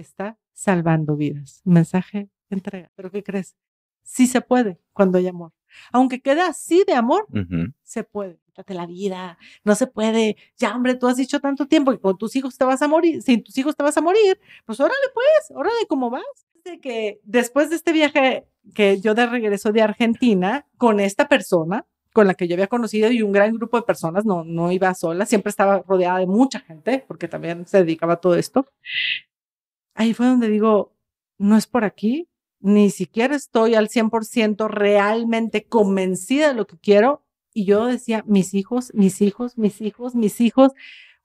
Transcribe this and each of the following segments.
está salvando vidas. Mensaje entrega. ¿Pero qué crees? si se puede cuando hay amor. Aunque queda así de amor, se puede. Quítate la vida, no se puede. Ya, hombre, tú has dicho tanto tiempo que con tus hijos te vas a morir. Sin tus hijos te vas a morir. Pues órale, pues, órale, ¿cómo vas? De que después de este viaje que yo de regreso de Argentina con esta persona, con la que yo había conocido y un gran grupo de personas, no, no iba sola, siempre estaba rodeada de mucha gente, porque también se dedicaba a todo esto ahí fue donde digo, no es por aquí, ni siquiera estoy al 100% realmente convencida de lo que quiero. Y yo decía, mis hijos, mis hijos, mis hijos, mis hijos.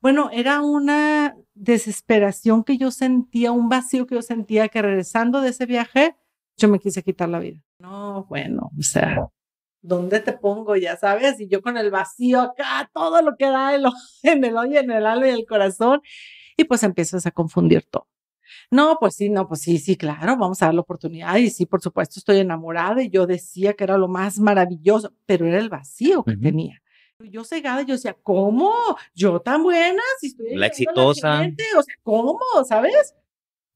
Bueno, era una desesperación que yo sentía, un vacío que yo sentía que regresando de ese viaje, yo me quise quitar la vida. No, bueno, o sea, ¿dónde te pongo? Ya sabes, y yo con el vacío acá, todo lo que da en el, en hoyo, en el alma y el corazón, y pues empiezas a confundir todo. No, pues sí, no, pues sí, sí, claro, vamos a dar la oportunidad y sí, por supuesto, estoy enamorada y yo decía que era lo más maravilloso, pero era el vacío que tenía. Yo cegada, yo decía, ¿cómo? Yo tan buena, si estoy la exitosa, o sea, ¿cómo? ¿Sabes?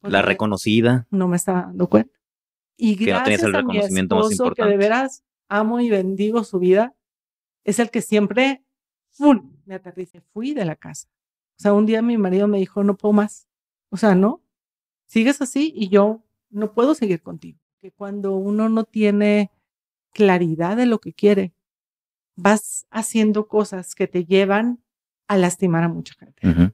Pues la reconocida. No me estaba dando cuenta. Y que gracias no tenías el reconocimiento a esposo, más que de veras amo y bendigo su vida, es el que siempre, Full. me aterricé, fui de la casa. O sea, un día mi marido me dijo, no puedo más. O sea, no, sigues así y yo no puedo seguir contigo. Que cuando uno no tiene claridad de lo que quiere, vas haciendo cosas que te llevan a lastimar a mucha gente.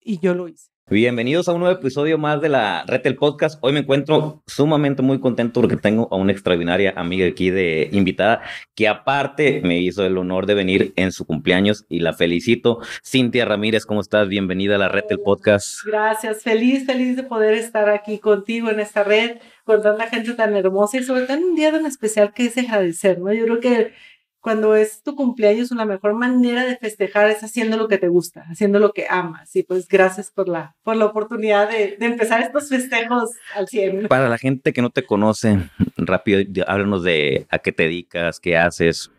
Y yo lo hice. Bienvenidos a un nuevo episodio más de la Red del Podcast. Hoy me encuentro sumamente muy contento porque tengo a una extraordinaria amiga aquí de invitada que aparte me hizo el honor de venir en su cumpleaños y la felicito. Cintia Ramírez, ¿cómo estás? Bienvenida a la Red del Podcast. Gracias, feliz, feliz de poder estar aquí contigo en esta red, con tanta gente tan hermosa y sobre todo en un día tan especial que es agradecer, ¿no? Yo creo que cuando es tu cumpleaños, la mejor manera de festejar es haciendo lo que te gusta, haciendo lo que amas. Y pues gracias por la, por la oportunidad de, empezar estos festejos al 100. Para la gente que no te conoce, rápido, háblanos de a qué te dedicas, qué haces.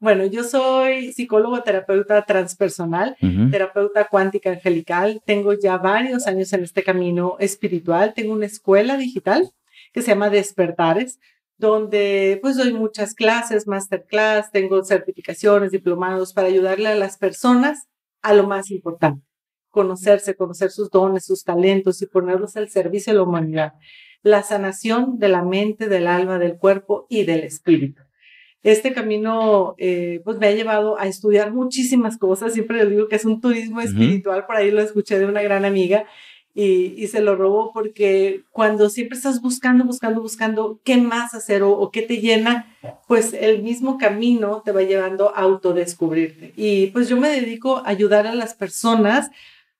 Bueno, yo soy psicólogo terapeuta transpersonal, terapeuta cuántica angelical. Tengo ya varios años en este camino espiritual. Tengo una escuela digital que se llama Despertares, donde pues doy muchas clases, masterclass, tengo certificaciones, diplomados para ayudarle a las personas a lo más importante, conocerse, conocer sus dones, sus talentos y ponerlos al servicio de la humanidad. La sanación de la mente, del alma, del cuerpo y del espíritu. Este camino eh, pues me ha llevado a estudiar muchísimas cosas, siempre les digo que es un turismo espiritual, por ahí lo escuché de una gran amiga, y, se lo robó porque cuando siempre estás buscando, buscando, buscando qué más hacer o, qué te llena, pues el mismo camino te va llevando a autodescubrirte. Y pues yo me dedico a ayudar a las personas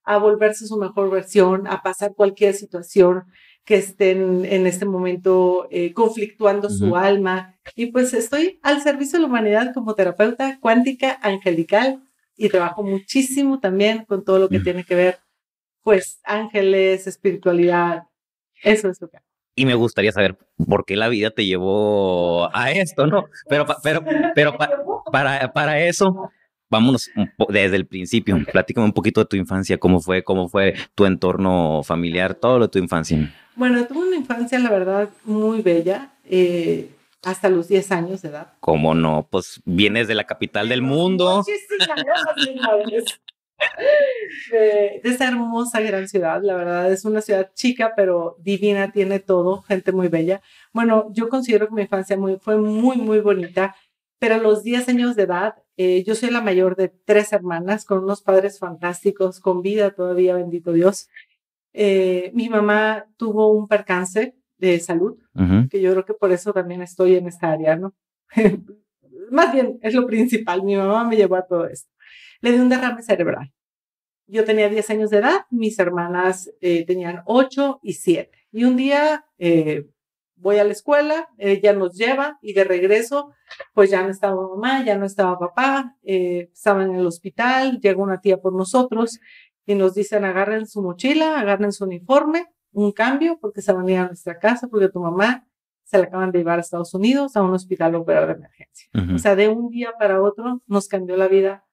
a volverse su mejor versión, a pasar cualquier situación que estén en este momento eh, conflictuando su alma. Y pues estoy al servicio de la humanidad como terapeuta cuántica, angelical y trabajo muchísimo también con todo lo que mm. tiene que ver pues ángeles, espiritualidad, eso es lo que y me gustaría saber por qué la vida te llevó a esto, ¿no? Pero, pero, pero para, para eso, vámonos desde el principio. Platícame un poquito de tu infancia, cómo fue, cómo fue tu entorno familiar, todo lo de tu infancia. Bueno, tuve una infancia, la verdad, muy bella. hasta los 10 años de edad. ¿Cómo no? Pues vienes de la capital del mundo de, eh, esa hermosa gran ciudad. La verdad es una ciudad chica, pero divina, tiene todo, gente muy bella. Bueno, yo considero que mi infancia muy, fue muy, muy bonita, pero a los 10 años de edad, eh, yo soy la mayor de tres hermanas, con unos padres fantásticos, con vida todavía, bendito Dios. Eh, mi mamá tuvo un percance de salud, que yo creo que por eso también estoy en esta área, ¿no? Más bien, es lo principal, mi mamá me llevó a todo esto le dio un derrame cerebral. Yo tenía 10 años de edad, mis hermanas eh, tenían 8 y 7. Y un día eh, voy a la escuela, ella nos lleva y de regreso, pues ya no estaba mamá, ya no estaba papá, eh, estaban en el hospital, llega una tía por nosotros y nos dicen agarren su mochila, agarren su uniforme, un cambio, porque se van a ir a nuestra casa, porque tu mamá se la acaban de llevar a Estados Unidos a un hospital operador de emergencia. O sea, de un día para otro nos cambió la vida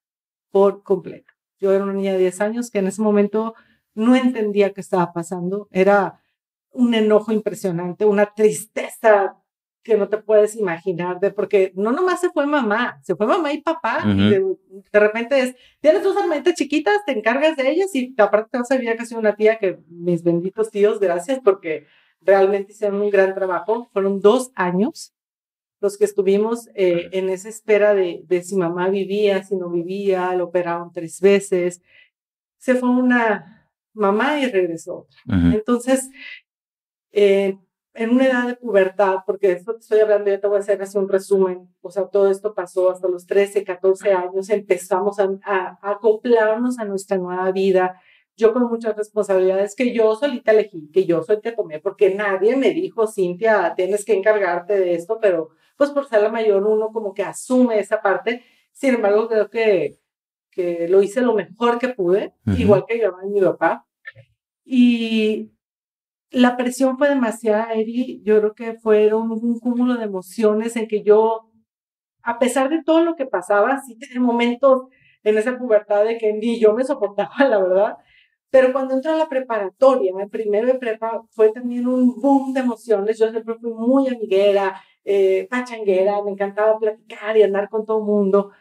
por completo. Yo era una niña de 10 años que en ese momento no entendía qué estaba pasando. Era un enojo impresionante, una tristeza que no te puedes imaginar, de, porque no nomás se fue mamá, se fue mamá y papá, de, repente es, tienes dos hermanitas chiquitas, te encargas de ellas y aparte te vas a vivir casi una tía que mis benditos tíos, gracias porque realmente hicieron un gran trabajo, fueron dos años los que estuvimos eh, en esa espera de, si mamá vivía, si no vivía, lo operaron tres veces. Se fue una mamá y regresó otra. Entonces, eh, en una edad de pubertad, porque esto estoy hablando, yo te voy a hacer así un resumen, o sea, todo esto pasó hasta los 13, 14 años, empezamos a acoplarnos a nuestra nueva vida, yo con muchas responsabilidades que yo solita elegí, que yo solita tomé, porque nadie me dijo, Cintia, tienes que encargarte de esto, pero pues por ser la mayor uno como que asume esa parte. Sin embargo, creo que, que lo hice lo mejor que pude, igual que yo y mi papá. Y la presión fue demasiada, Eri. Yo creo que fueron un cúmulo de emociones en que yo, a pesar de todo lo que pasaba, sí tenía momentos en esa pubertad de que ni yo me soportaba, la verdad. Pero cuando entró a la preparatoria, el primero de prepa fue también un boom de emociones. Yo siempre fui muy amiguera, eh, pachanguera, me encantaba platicar y andar con todo el mundo.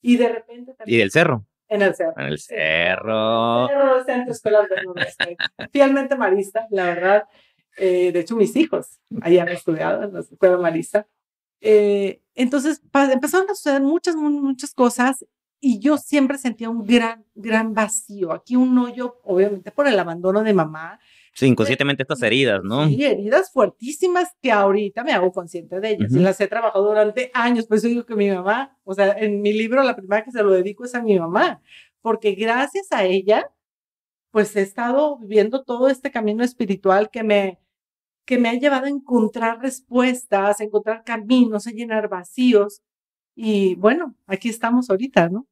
Y de repente también... ¿Y del cerro? En el cerro. En el cerro. En el cerro, centro escolar Fielmente marista, la verdad. Eh, de hecho, mis hijos ahí han estudiado en la escuela marista. Eh, entonces empezaron a suceder muchas, muchas cosas y yo siempre sentía un gran, gran vacío. Aquí un hoyo, obviamente, por el abandono de mamá. Sí, inconscientemente estas heridas, ¿no? Sí, heridas fuertísimas que ahorita me hago consciente de ellas. Y las he trabajado durante años. Por eso digo que mi mamá, o sea, en mi libro la primera que se lo dedico es a mi mamá. Porque gracias a ella, pues he estado viviendo todo este camino espiritual que me, que me ha llevado a encontrar respuestas, a encontrar caminos, a llenar vacíos. Y bueno, aquí estamos ahorita, ¿no?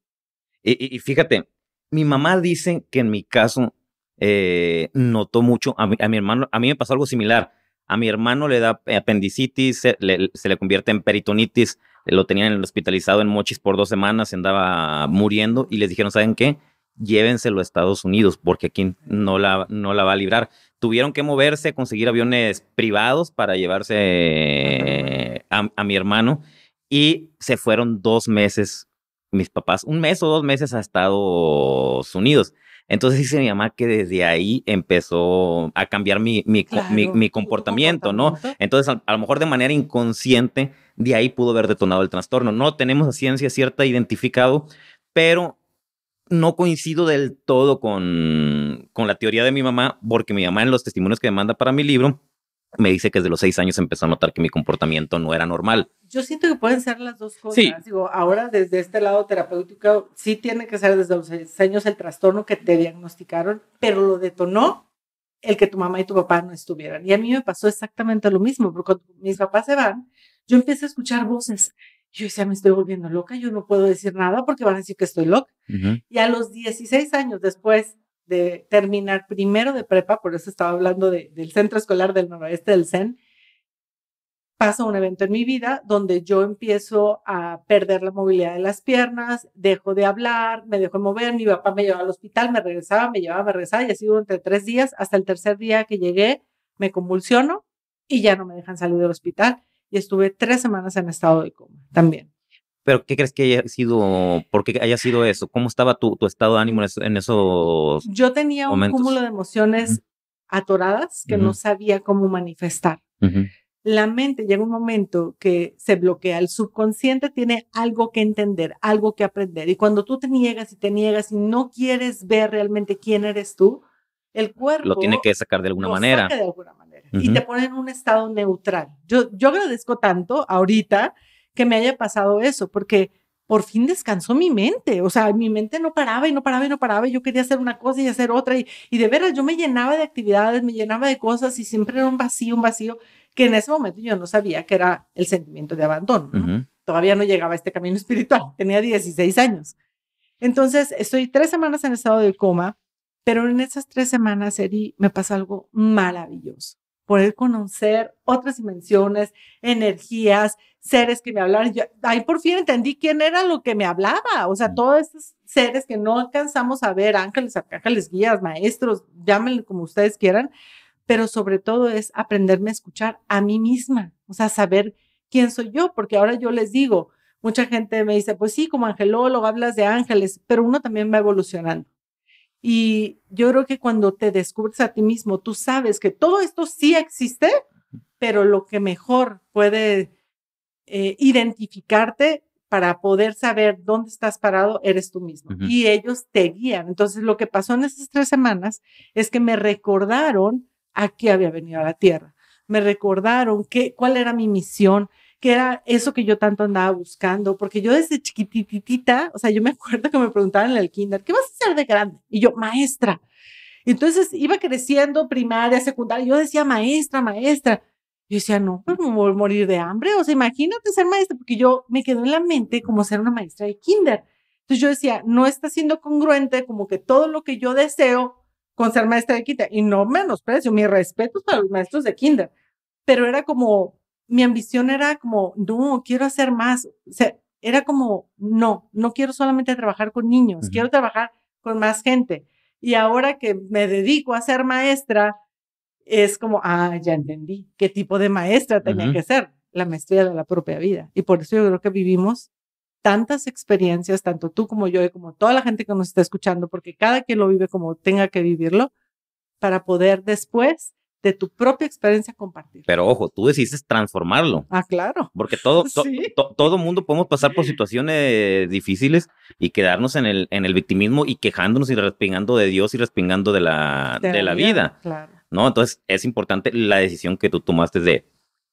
Y, fíjate, mi mamá dice que en mi caso eh, notó mucho, a mi, hermano, a mí me pasó algo similar. A mi hermano le da apendicitis, se le, convierte en peritonitis, lo tenían hospitalizado en Mochis por dos semanas, se andaba muriendo y les dijeron, ¿saben qué? Llévenselo a Estados Unidos porque aquí no la, no la va a librar. Tuvieron que moverse, conseguir aviones privados para llevarse eh, a, a mi hermano y se fueron dos meses mis papás, un mes o dos meses a Estados Unidos. Entonces dice mi mamá que desde ahí empezó a cambiar mi, mi, comportamiento, ¿no? Entonces, a, lo mejor de manera inconsciente, de ahí pudo haber detonado el trastorno. No tenemos a ciencia cierta identificado, pero no coincido del todo con, con la teoría de mi mamá, porque mi mamá en los testimonios que me manda para mi libro, me dice que desde los seis años empezó a notar que mi comportamiento no era normal. Yo siento que pueden ser las dos cosas. Digo, ahora desde este lado terapéutico sí tiene que ser desde los seis años el trastorno que te diagnosticaron, pero lo detonó el que tu mamá y tu papá no estuvieran. Y a mí me pasó exactamente lo mismo, porque cuando mis papás se van, yo empiezo a escuchar voces. Yo decía, me estoy volviendo loca, yo no puedo decir nada porque van a decir que estoy loca. Y a los 16 años después de terminar primero de prepa, por eso estaba hablando del Centro Escolar del Noroeste del CEN, paso un evento en mi vida donde yo empiezo a perder la movilidad de las piernas, dejo de hablar, me dejo de mover, mi papá me llevaba al hospital, me regresaba, me llevaba, me regresaba y así durante tres días, hasta el tercer día que llegué me convulsiono y ya no me dejan salir del hospital y estuve tres semanas en estado de coma también. Pero, ¿qué crees que haya sido, por qué haya sido eso? ¿Cómo estaba tu, tu estado de ánimo en esos Yo tenía un cúmulo de emociones atoradas que no sabía cómo manifestar. La mente llega un momento que se bloquea, el subconsciente tiene algo que entender, algo que aprender. Y cuando tú te niegas y te niegas y no quieres ver realmente quién eres tú, el cuerpo lo tiene que sacar de alguna lo manera. Saca de alguna manera y te pone en un estado neutral. Yo, yo agradezco tanto ahorita que me haya pasado eso, porque por fin descansó mi mente. O sea, mi mente no paraba y no paraba y no paraba. yo quería hacer una cosa y hacer otra. Y, de veras, yo me llenaba de actividades, me llenaba de cosas y siempre era un vacío, un vacío que en ese momento yo no sabía que era el sentimiento de abandono. Todavía no llegaba a este camino espiritual. Tenía 16 años. Entonces, estoy tres semanas en estado de coma, pero en esas tres semanas, Eri, me pasa algo maravilloso poder conocer otras dimensiones, energías, seres que me hablaron. ahí por fin entendí quién era lo que me hablaba. O sea, mm. todos estos seres que no alcanzamos a ver, ángeles, arcángeles, guías, maestros, llámenle como ustedes quieran, pero sobre todo es aprenderme a escuchar a mí misma. O sea, saber quién soy yo, porque ahora yo les digo, mucha gente me dice, pues sí, como angelólogo hablas de ángeles, pero uno también va evolucionando. Y yo creo que cuando te descubres a ti mismo, tú sabes que todo esto sí existe, pero lo que mejor puede eh, identificarte para poder saber dónde estás parado eres tú mismo. Y ellos te guían. Entonces, lo que pasó en esas tres semanas es que me recordaron a qué había venido a la Tierra. Me recordaron qué, cuál era mi misión, que era eso que yo tanto andaba buscando, porque yo desde chiquititita, o sea, yo me acuerdo que me preguntaban en el kinder, ¿qué vas a hacer de grande? Y yo, maestra. Entonces iba creciendo primaria, secundaria, yo decía maestra, maestra. Yo decía, no, pues me voy a morir de hambre, o sea, imagínate ser maestra, porque yo me quedó en la mente como ser una maestra de kinder. Entonces yo decía, no está siendo congruente como que todo lo que yo deseo con ser maestra de kinder, y no menosprecio, mis respetos para los maestros de kinder, pero era como, mi ambición era como, no, quiero hacer más. O sea, era como, no, no quiero solamente trabajar con niños, quiero trabajar con más gente. Y ahora que me dedico a ser maestra, es como, ah, ya entendí qué tipo de maestra tenía que ser, la maestría de la propia vida. Y por eso yo creo que vivimos tantas experiencias, tanto tú como yo y como toda la gente que nos está escuchando, porque cada quien lo vive como tenga que vivirlo, para poder después de tu propia experiencia compartir. Pero ojo, tú decidiste transformarlo. Ah, claro. Porque todo, todo mundo podemos pasar por situaciones difíciles y quedarnos en el, en el victimismo y quejándonos y respingando de Dios y respingando de la, de, la vida. ¿No? Entonces es importante la decisión que tú tomaste de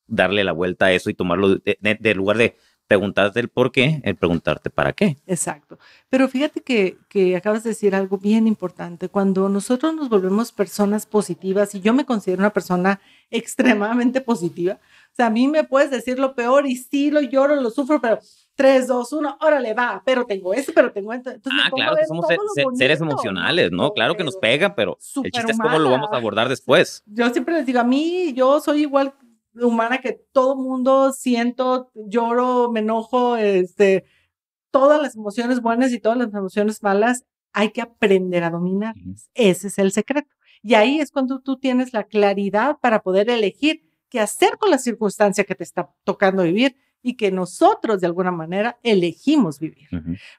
darle la vuelta a eso y tomarlo de lugar de, preguntarte el por qué, el preguntarte para qué. Exacto. Pero fíjate que, que, acabas de decir algo bien importante. Cuando nosotros nos volvemos personas positivas, y yo me considero una persona extremadamente positiva, o sea, a mí me puedes decir lo peor y sí lo lloro, lo sufro, pero 3, 2, 1, órale, va, pero tengo esto, pero tengo esto. Entonces, ah, claro, somos seres emocionales, ¿no? claro que nos pega, pero el chiste es cómo lo vamos a abordar después. Yo siempre les digo, a mí, yo soy igual humana que todo mundo siento, lloro, me enojo, este, todas las emociones buenas y todas las emociones malas, hay que aprender a dominarlas. Ese es el secreto. Y ahí es cuando tú tienes la claridad para poder elegir qué hacer con la circunstancia que te está tocando vivir y que nosotros de alguna manera elegimos vivir.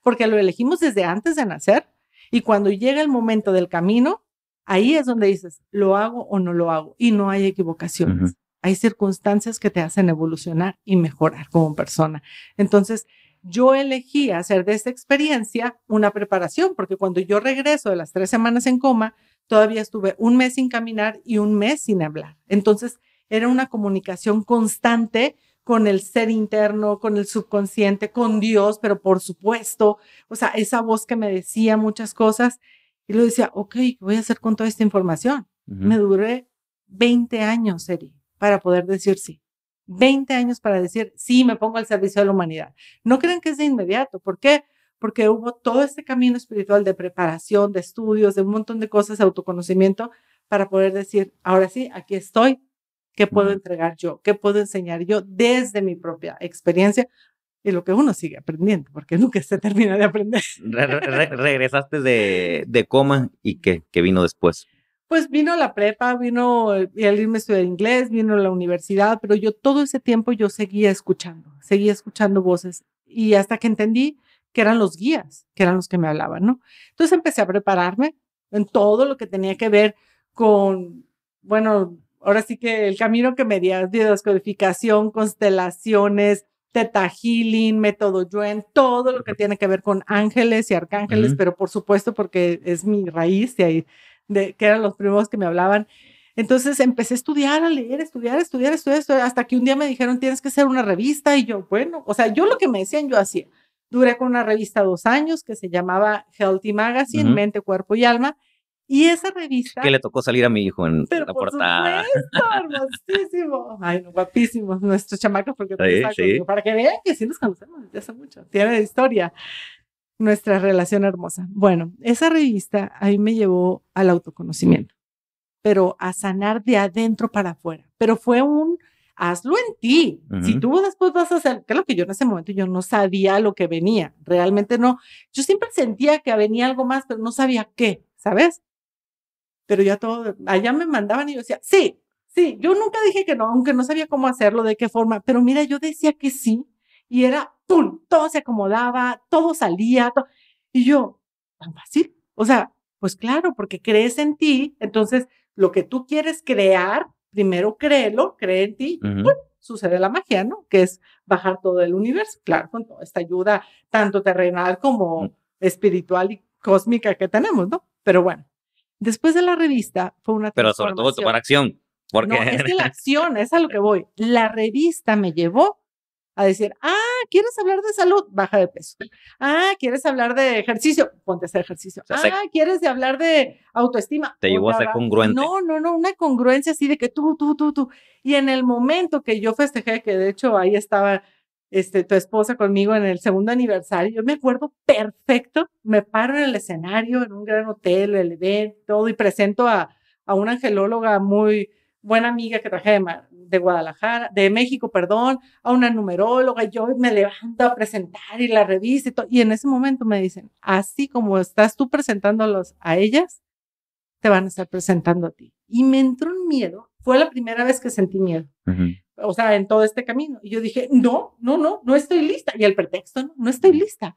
Porque lo elegimos desde antes de nacer y cuando llega el momento del camino, ahí es donde dices, lo hago o no lo hago y no hay equivocaciones hay circunstancias que te hacen evolucionar y mejorar como persona. Entonces, yo elegí hacer de esta experiencia una preparación, porque cuando yo regreso de las tres semanas en coma, todavía estuve un mes sin caminar y un mes sin hablar. Entonces, era una comunicación constante con el ser interno, con el subconsciente, con Dios, pero por supuesto, o sea, esa voz que me decía muchas cosas y lo decía, ok, ¿qué voy a hacer con toda esta información? Me duré 20 años, sería para poder decir sí. 20 años para decir, sí, me pongo al servicio de la humanidad. No creen que es de inmediato. ¿Por qué? Porque hubo todo este camino espiritual de preparación, de estudios, de un montón de cosas, autoconocimiento, para poder decir, ahora sí, aquí estoy, ¿qué puedo entregar yo? ¿Qué puedo enseñar yo desde mi propia experiencia? Y lo que uno sigue aprendiendo, porque nunca se termina de aprender. regresaste de, coma y qué vino después pues vino la prepa, vino el eh, irme a estudiar inglés, vino la universidad, pero yo todo ese tiempo yo seguía escuchando, seguía escuchando voces y hasta que entendí que eran los guías, que eran los que me hablaban, ¿no? Entonces empecé a prepararme en todo lo que tenía que ver con, bueno, ahora sí que el camino que me de descodificación, constelaciones, Teta Healing, Método Yuen, todo lo que tiene que ver con ángeles y arcángeles, pero por supuesto porque es mi raíz y ahí que eran los primeros que me hablaban. Entonces empecé a estudiar, a leer, estudiar, estudiar, estudiar, estudiar, hasta que un día me dijeron, tienes que hacer una revista. Y yo, bueno, o sea, yo lo que me decían, yo hacía. Duré con una revista dos años que se llamaba Healthy Magazine, Mente, Cuerpo y Alma. Y esa revista. Que le tocó salir a mi hijo en la portada. Supuesto, hermosísimo. Ay, guapísimo. Nuestros chamacos, porque para que vean que sí nos conocemos ya hace mucho. Tiene historia. Nuestra relación hermosa. Bueno, esa revista ahí me llevó al autoconocimiento, pero a sanar de adentro para afuera. Pero fue un hazlo en ti. Si tú después vas a hacer, claro que yo en ese momento yo no sabía lo que venía, realmente no. Yo siempre sentía que venía algo más, pero no sabía qué, ¿sabes? Pero ya todo, allá me mandaban y yo decía, sí, sí, yo nunca dije que no, aunque no sabía cómo hacerlo, de qué forma, pero mira, yo decía que sí y era ¡pum! Todo se acomodaba, todo salía. Y yo, tan fácil. O sea, pues claro, porque crees en ti, entonces lo que tú quieres crear, primero créelo, cree en ti, sucede la magia, ¿no? Que es bajar todo el universo, claro, con toda esta ayuda tanto terrenal como mm. espiritual y cósmica que tenemos, ¿no? Pero bueno, después de la revista fue una... Pero sobre todo tomar acción. Porque... No, es que la acción, es a lo que voy. La revista me llevó a decir, ah, ¿quieres hablar de salud? Baja de peso. Ah, ¿quieres hablar de ejercicio? Ponte a hacer ejercicio. ah, ¿quieres hablar de autoestima? Te llevó a ser congruente. No, no, no, una congruencia así de que tú, tú, tú, tú. Y en el momento que yo festejé, que de hecho ahí estaba este, tu esposa conmigo en el segundo aniversario, yo me acuerdo perfecto, me paro en el escenario, en un gran hotel, el evento, todo, y presento a, a una angelóloga muy buena amiga que traje de, Guadalajara, de México, perdón, a una numeróloga, yo me levanto a presentar y la reviso y en ese momento me dicen, así como estás tú presentándolos a ellas, te van a estar presentando a ti. Y me entró un miedo, fue la primera vez que sentí miedo. O sea, en todo este camino. Y yo dije, no, no, no, no estoy lista. Y el pretexto, no, estoy lista.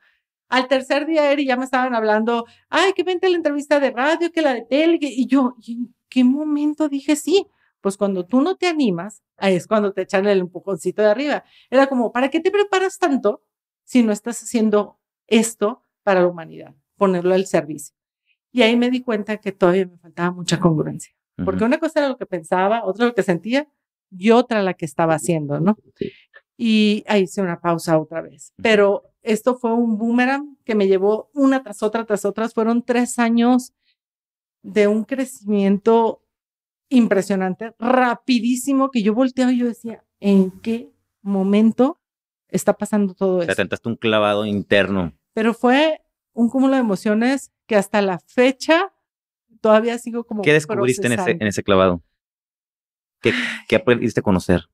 Al tercer día, Eri, ya me estaban hablando, ay, que vente la entrevista de radio, que la de tele. Y yo, ¿en qué momento dije sí? Pues cuando tú no te animas, ahí es cuando te echan el empujoncito de arriba. Era como, ¿para qué te preparas tanto si no estás haciendo esto para la humanidad? Ponerlo al servicio. Y ahí me di cuenta que todavía me faltaba mucha congruencia. Porque una cosa era lo que pensaba, otra lo que sentía y otra la que estaba haciendo, ¿no? Y ahí hice una pausa otra vez. Pero esto fue un boomerang que me llevó una tras otra, tras otras. Fueron tres años de un crecimiento impresionante, rapidísimo, que yo volteaba y yo decía, ¿en qué momento está pasando todo esto? Te un clavado interno. Pero fue un cúmulo de emociones que hasta la fecha todavía sigo como... ¿Qué descubriste en ese, en ese, clavado? ¿Qué, aprendiste a conocer?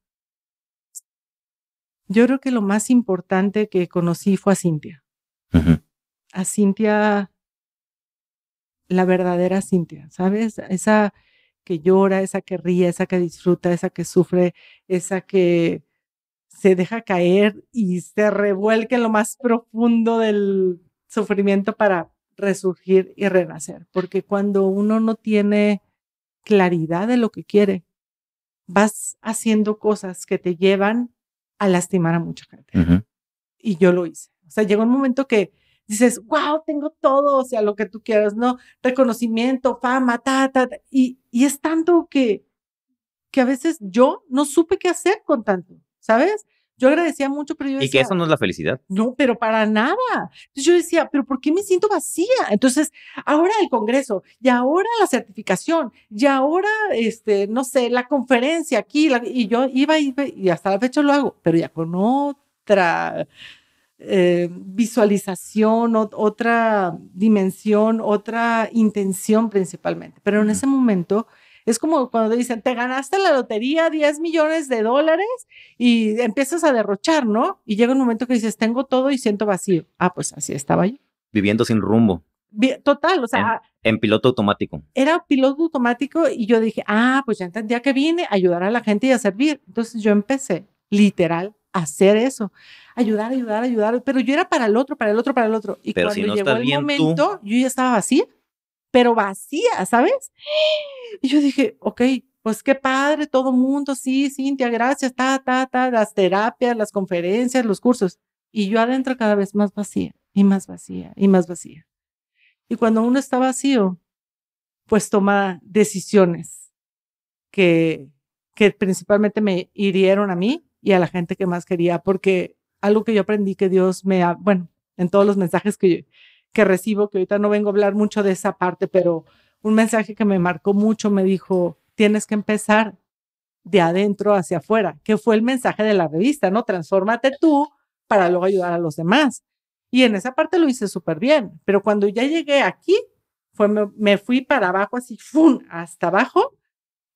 Yo creo que lo más importante que conocí fue a Cintia. A Cintia, la verdadera Cintia, ¿sabes? Esa, que llora, esa que ríe, esa que disfruta, esa que sufre, esa que se deja caer y se revuelca en lo más profundo del sufrimiento para resurgir y renacer. Porque cuando uno no tiene claridad de lo que quiere, vas haciendo cosas que te llevan a lastimar a mucha gente. Y yo lo hice. O sea, llegó un momento que dices, wow, tengo todo, o sea, lo que tú quieras, ¿no? Reconocimiento, fama, ta, ta, Y, y es tanto que, que a veces yo no supe qué hacer con tanto, ¿sabes? Yo agradecía mucho, pero yo decía, Y que eso no es la felicidad. No, pero para nada. Entonces yo decía, pero ¿por qué me siento vacía? Entonces, ahora el congreso, y ahora la certificación, y ahora, este, no sé, la conferencia aquí, y yo iba, iba, y hasta la fecha lo hago, pero ya con otra eh, visualización, otra dimensión, otra intención principalmente. Pero en ese momento es como cuando dicen, te ganaste la lotería 10 millones de dólares y empiezas a derrochar, ¿no? Y llega un momento que dices, tengo todo y siento vacío. Ah, pues así estaba yo. Viviendo sin rumbo. Total, o sea. Ah, en, piloto automático. Era piloto automático y yo dije, ah, pues ya entendía que vine a ayudar a la gente y a servir. Entonces yo empecé, literal, hacer eso, ayudar, ayudar, ayudar, pero yo era para el otro, para el otro, para el otro. Y pero cuando si no llegó el momento, yo ya estaba vacía, pero vacía, ¿sabes? Y yo dije, ok, pues qué padre, todo mundo, sí, Cintia, gracias, ta, ta, ta, las terapias, las conferencias, los cursos. Y yo adentro cada vez más vacía, y más vacía, y más vacía. Y cuando uno está vacío, pues toma decisiones que, que principalmente me hirieron a mí y a la gente que más quería, porque algo que yo aprendí que Dios me, ha, bueno, en todos los mensajes que, que recibo, que ahorita no vengo a hablar mucho de esa parte, pero un mensaje que me marcó mucho me dijo, tienes que empezar de adentro hacia afuera, que fue el mensaje de la revista, ¿no? Transfórmate tú para luego ayudar a los demás. Y en esa parte lo hice súper bien, pero cuando ya llegué aquí, fue, me, me, fui para abajo así, ¡fum!, hasta abajo,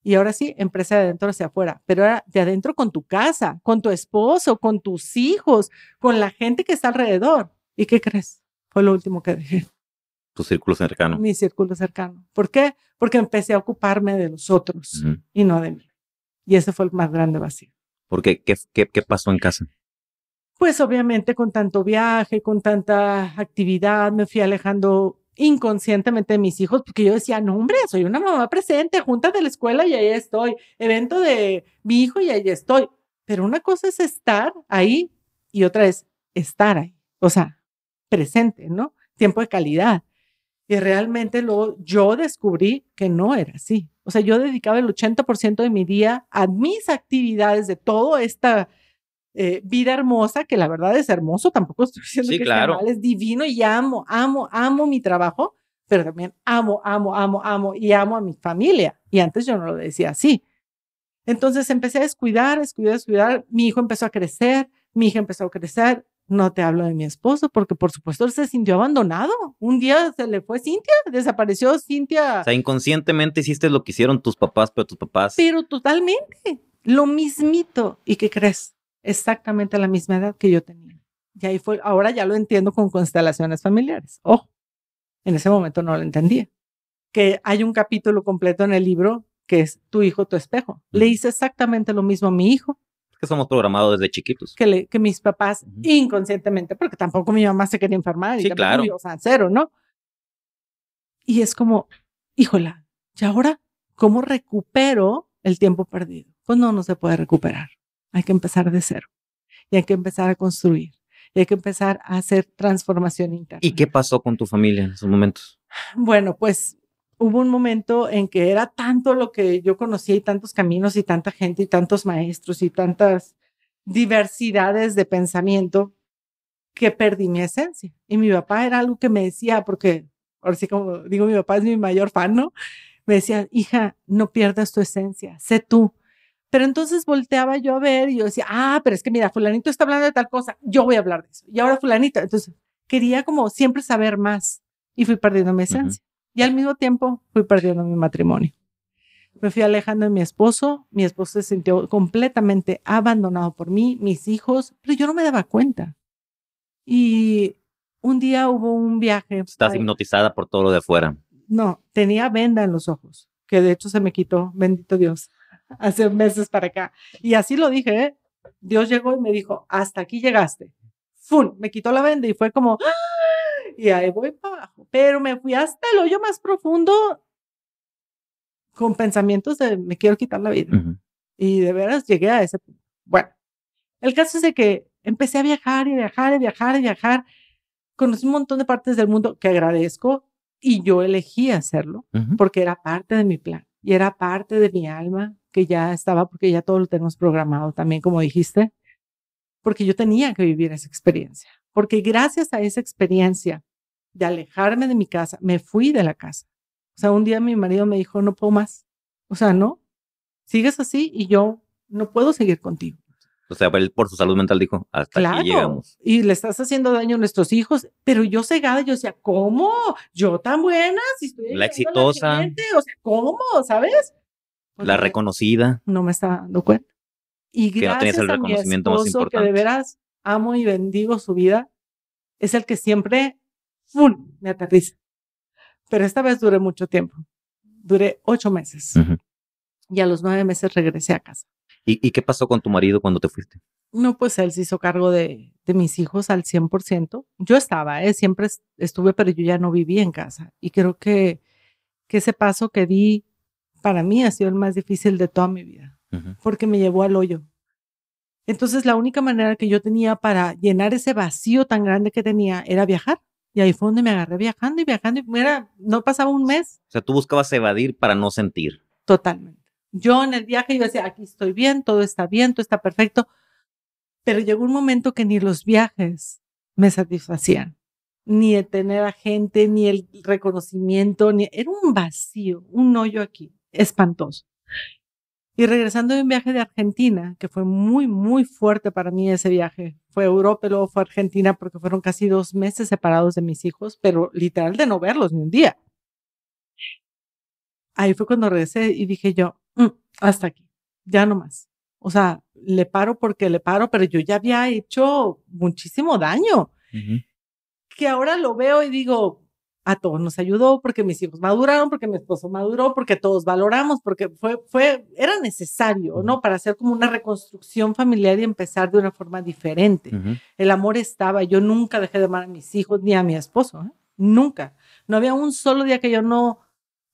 y ahora sí, empresa de adentro hacia afuera, pero ahora de adentro con tu casa, con tu esposo, con tus hijos, con la gente que está alrededor. ¿Y qué crees? Fue lo último que dejé. Tu círculo cercano. Mi círculo cercano. ¿Por qué? Porque empecé a ocuparme de los otros y no de mí. Y ese fue el más grande vacío. ¿Por qué, qué pasó en casa? Pues obviamente con tanto viaje, con tanta actividad, me fui alejando inconscientemente de mis hijos, porque yo decía, no, hombre, soy una mamá presente, junta de la escuela y ahí estoy, evento de mi hijo y ahí estoy. Pero una cosa es estar ahí y otra es estar ahí, o sea, presente, ¿no? Tiempo de calidad. Y realmente luego yo descubrí que no era así. O sea, yo dedicaba el 80% de mi día a mis actividades de todo esta eh, vida hermosa, que la verdad es hermoso, tampoco estoy diciendo que claro. es divino y amo, amo, amo mi trabajo, pero también amo, amo, amo, amo y amo a mi familia. Y antes yo no lo decía así. Entonces empecé a descuidar, descuidar, descuidar. Mi hijo empezó a crecer, mi hija empezó a crecer. No te hablo de mi esposo porque por supuesto él se sintió abandonado. Un día se le fue Cintia, desapareció Cintia. O sea, inconscientemente hiciste lo que hicieron tus papás, pero tus papás. Pero totalmente, lo mismito. ¿Y qué crees? exactamente la misma edad que yo tenía. Y ahí fue, ahora ya lo entiendo con constelaciones familiares. oh, en ese momento no lo entendía. Que hay un capítulo completo en el libro que es Tu hijo, tu espejo. Le hice exactamente lo mismo a mi hijo. Que somos programados desde chiquitos. Que, que mis papás inconscientemente, porque tampoco mi mamá se quería enfermar. Sí, claro. ¿no? Y es como, híjola, ¿y ahora cómo recupero el tiempo perdido? Pues no, no se puede recuperar. Hay que empezar de cero y hay que empezar a construir y hay que empezar a hacer transformación interna. ¿Y qué pasó con tu familia en esos momentos? Bueno, pues hubo un momento en que era tanto lo que yo conocía y tantos caminos y tanta gente y tantos maestros y tantas diversidades de pensamiento que perdí mi esencia. Y mi papá era algo que me decía, porque ahora sí como digo, mi papá es mi mayor fan, ¿no? Me decía, hija, no pierdas tu esencia, sé tú, pero entonces volteaba yo a ver y yo decía, ah, pero es que mira, fulanito está hablando de tal cosa, yo voy a hablar de eso. Y ahora fulanito. Entonces quería como siempre saber más y fui perdiendo mi esencia. Y al mismo tiempo fui perdiendo mi matrimonio. Me fui alejando de mi esposo, mi esposo se sintió completamente abandonado por mí, mis hijos, pero yo no me daba cuenta. Y un día hubo un viaje. Estás hipnotizada por todo lo de afuera. No, tenía venda en los ojos, que de hecho se me quitó, bendito Dios hace meses para acá. Y así lo dije, ¿eh? Dios llegó y me dijo, hasta aquí llegaste. ¡Fum! Me quitó la venda y fue como, ¡Ah! y ahí voy para abajo. Pero me fui hasta el hoyo más profundo con pensamientos de me quiero quitar la vida. Y de veras llegué a ese punto. Bueno, el caso es de que empecé a viajar y viajar y viajar y viajar. Conocí un montón de partes del mundo que agradezco y yo elegí hacerlo porque era parte de mi plan y era parte de mi alma que ya estaba, porque ya todo lo tenemos programado también, como dijiste, porque yo tenía que vivir esa experiencia, porque gracias a esa experiencia de alejarme de mi casa, me fui de la casa. O sea, un día mi marido me dijo, no puedo más. O sea, no, sigues así y yo no puedo seguir contigo. O sea, por su salud mental dijo, hasta aquí llegamos. Y le estás haciendo daño a nuestros hijos, pero yo cegada, yo decía, ¿cómo? Yo tan buena, si la exitosa. o sea, ¿cómo? ¿Sabes? la reconocida. No me está dando cuenta. Y que gracias no el reconocimiento a más que de veras amo y bendigo su vida, es el que siempre me aterriza. Pero esta vez duré mucho tiempo. Duré ocho meses. Y a los nueve meses regresé a casa. ¿Y, ¿Y, qué pasó con tu marido cuando te fuiste? No, pues él se hizo cargo de, mis hijos al 100%. Yo estaba, ¿eh? siempre estuve, pero yo ya no viví en casa. Y creo que, que ese paso que di para mí ha sido el más difícil de toda mi vida, porque me llevó al hoyo. Entonces, la única manera que yo tenía para llenar ese vacío tan grande que tenía era viajar. Y ahí fue donde me agarré viajando y viajando. Y no pasaba un mes. O sea, tú buscabas evadir para no sentir. Totalmente. Yo en el viaje yo decía, aquí estoy bien, todo está bien, todo está perfecto. Pero llegó un momento que ni los viajes me satisfacían, ni el tener a gente, ni el reconocimiento, ni... era un vacío, un hoyo aquí espantoso. Y regresando de un viaje de Argentina, que fue muy, muy fuerte para mí ese viaje. Fue Europa, y luego fue Argentina, porque fueron casi dos meses separados de mis hijos, pero literal de no verlos ni un día. Ahí fue cuando regresé y dije yo, mm, hasta aquí, ya no más. O sea, le paro porque le paro, pero yo ya había hecho muchísimo daño. Que ahora lo veo y digo, a todos nos ayudó, porque mis hijos maduraron, porque mi esposo maduró, porque todos valoramos, porque fue, fue, era necesario, ¿no? Para hacer como una reconstrucción familiar y empezar de una forma diferente. El amor estaba, yo nunca dejé de amar a mis hijos ni a mi esposo, ¿eh? nunca. No había un solo día que yo no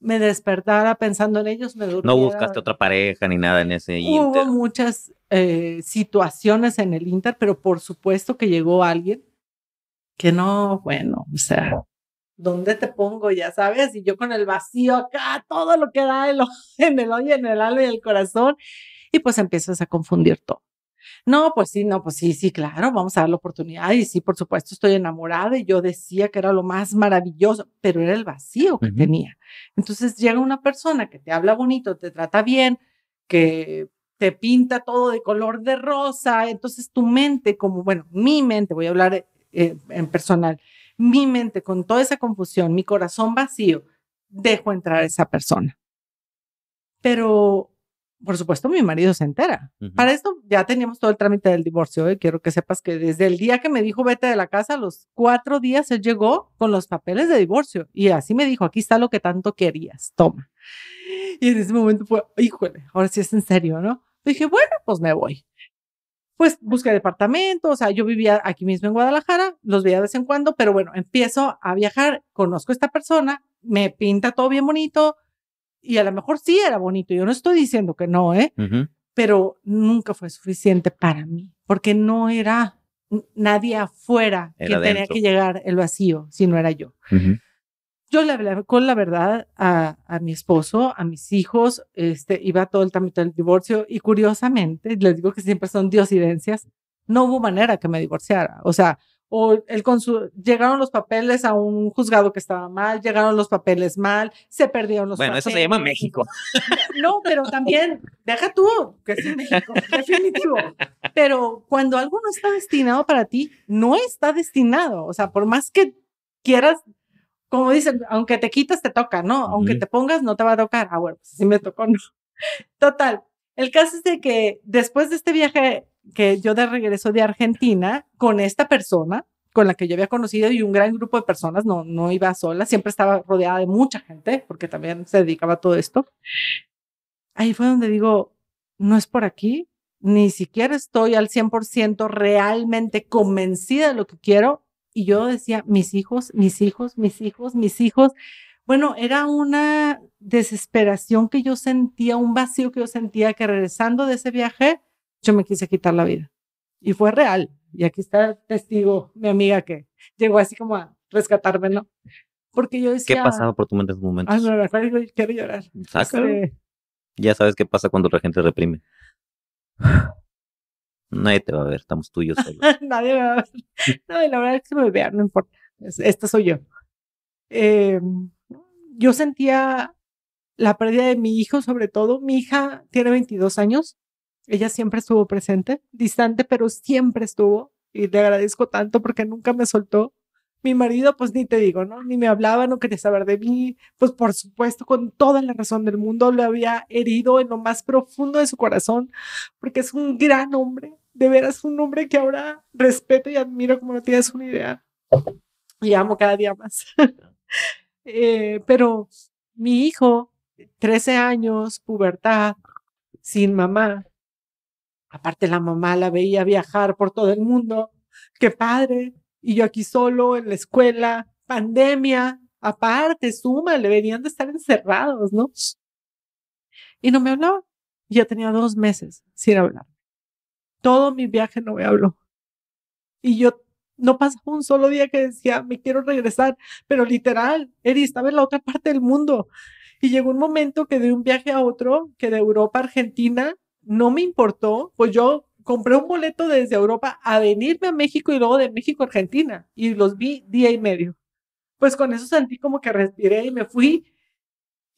me despertara pensando en ellos, No buscaste otra pareja ni nada en ese Hubo muchas eh, situaciones en el Inter, pero por supuesto que llegó alguien que no, bueno, o sea, ¿dónde te pongo? Ya sabes, y yo con el vacío acá, todo lo que da el, en el hoyo, en el alma y el corazón, y pues empiezas a confundir todo. No, pues sí, no, pues sí, sí, claro, vamos a dar la oportunidad y sí, por supuesto, estoy enamorada y yo decía que era lo más maravilloso, pero era el vacío que tenía. Entonces llega una persona que te habla bonito, te trata bien, que te pinta todo de color de rosa, entonces tu mente, como, bueno, mi mente, voy a hablar eh, en personal, mi mente con toda esa confusión, mi corazón vacío, dejo entrar a esa persona. Pero, por supuesto, mi marido se entera. Para esto ya teníamos todo el trámite del divorcio. Y ¿eh? Quiero que sepas que desde el día que me dijo vete de la casa, los cuatro días él llegó con los papeles de divorcio. Y así me dijo, aquí está lo que tanto querías, toma. Y en ese momento fue, híjole, ahora sí es en serio, ¿no? Dije, bueno, pues me voy pues busqué departamentos, o sea, yo vivía aquí mismo en Guadalajara, los veía de vez en cuando, pero bueno, empiezo a viajar, conozco a esta persona, me pinta todo bien bonito y a lo mejor sí era bonito, yo no estoy diciendo que no, ¿eh? Pero nunca fue suficiente para mí, porque no era nadie afuera que tenía que llegar el vacío, sino era yo. Yo le hablé con la verdad a, a, mi esposo, a mis hijos, este, iba todo el trámite del divorcio y curiosamente, les digo que siempre son diosidencias, no hubo manera que me divorciara. O sea, o el llegaron los papeles a un juzgado que estaba mal, llegaron los papeles mal, se perdieron los papeles. Bueno, eso se llama México. No, pero también, deja tú, que sí, México, definitivo. Pero cuando algo no está destinado para ti, no está destinado. O sea, por más que quieras como dicen, aunque te quitas, te toca, ¿no? Aunque te pongas, no te va a tocar. Ah, bueno, pues sí me tocó, no. Total. El caso es de que después de este viaje que yo de regreso de Argentina con esta persona, con la que yo había conocido y un gran grupo de personas, no, no iba sola, siempre estaba rodeada de mucha gente, porque también se dedicaba a todo esto. Ahí fue donde digo, no es por aquí, ni siquiera estoy al 100% realmente convencida de lo que quiero y yo decía, mis hijos, mis hijos, mis hijos, mis hijos. Bueno, era una desesperación que yo sentía, un vacío que yo sentía que regresando de ese viaje, yo me quise quitar la vida. Y fue real. Y aquí está testigo, mi amiga que llegó así como a rescatarme, ¿no? Porque yo decía... ¿Qué pasaba por tu mente en esos momentos? Ah, no, quiero llorar. Sácalo. Este ya sabes qué pasa cuando la gente reprime. Nadie te va a ver, estamos tuyos solo. Nadie me va a ver. No, la verdad es que me vean, no importa. Esta soy yo. Em, yo sentía la pérdida de mi hijo, sobre todo. Mi hija tiene 22 años. Ella siempre estuvo presente, distante, pero siempre estuvo. Y te agradezco tanto porque nunca me soltó. Mi marido, pues ni te digo, ¿no? Ni me hablaba, no quería saber de mí. Pues por supuesto, con toda la razón del mundo, lo había herido en lo más profundo de su corazón, porque es un gran hombre, de veras un hombre que ahora respeto y admiro como no tienes una idea. Y amo cada día más. Eh, pero mi hijo, 13 años, pubertad, sin mamá. Aparte la mamá la veía viajar por todo el mundo. Qué padre, y yo aquí solo en la escuela, pandemia, aparte, suma, le venían de estar encerrados, ¿no? Y no me hablaba. Ya tenía dos meses sin hablar. Todo mi viaje no me habló. Y yo no pasaba un solo día que decía, me quiero regresar, pero literal, Eri estaba en la otra parte del mundo. Y llegó un momento que de un viaje a otro, que de Europa a Argentina, no me importó, pues yo compré un boleto desde Europa a venirme a México y luego de México a Argentina y los vi día y medio. Pues con eso sentí como que respiré y me fui.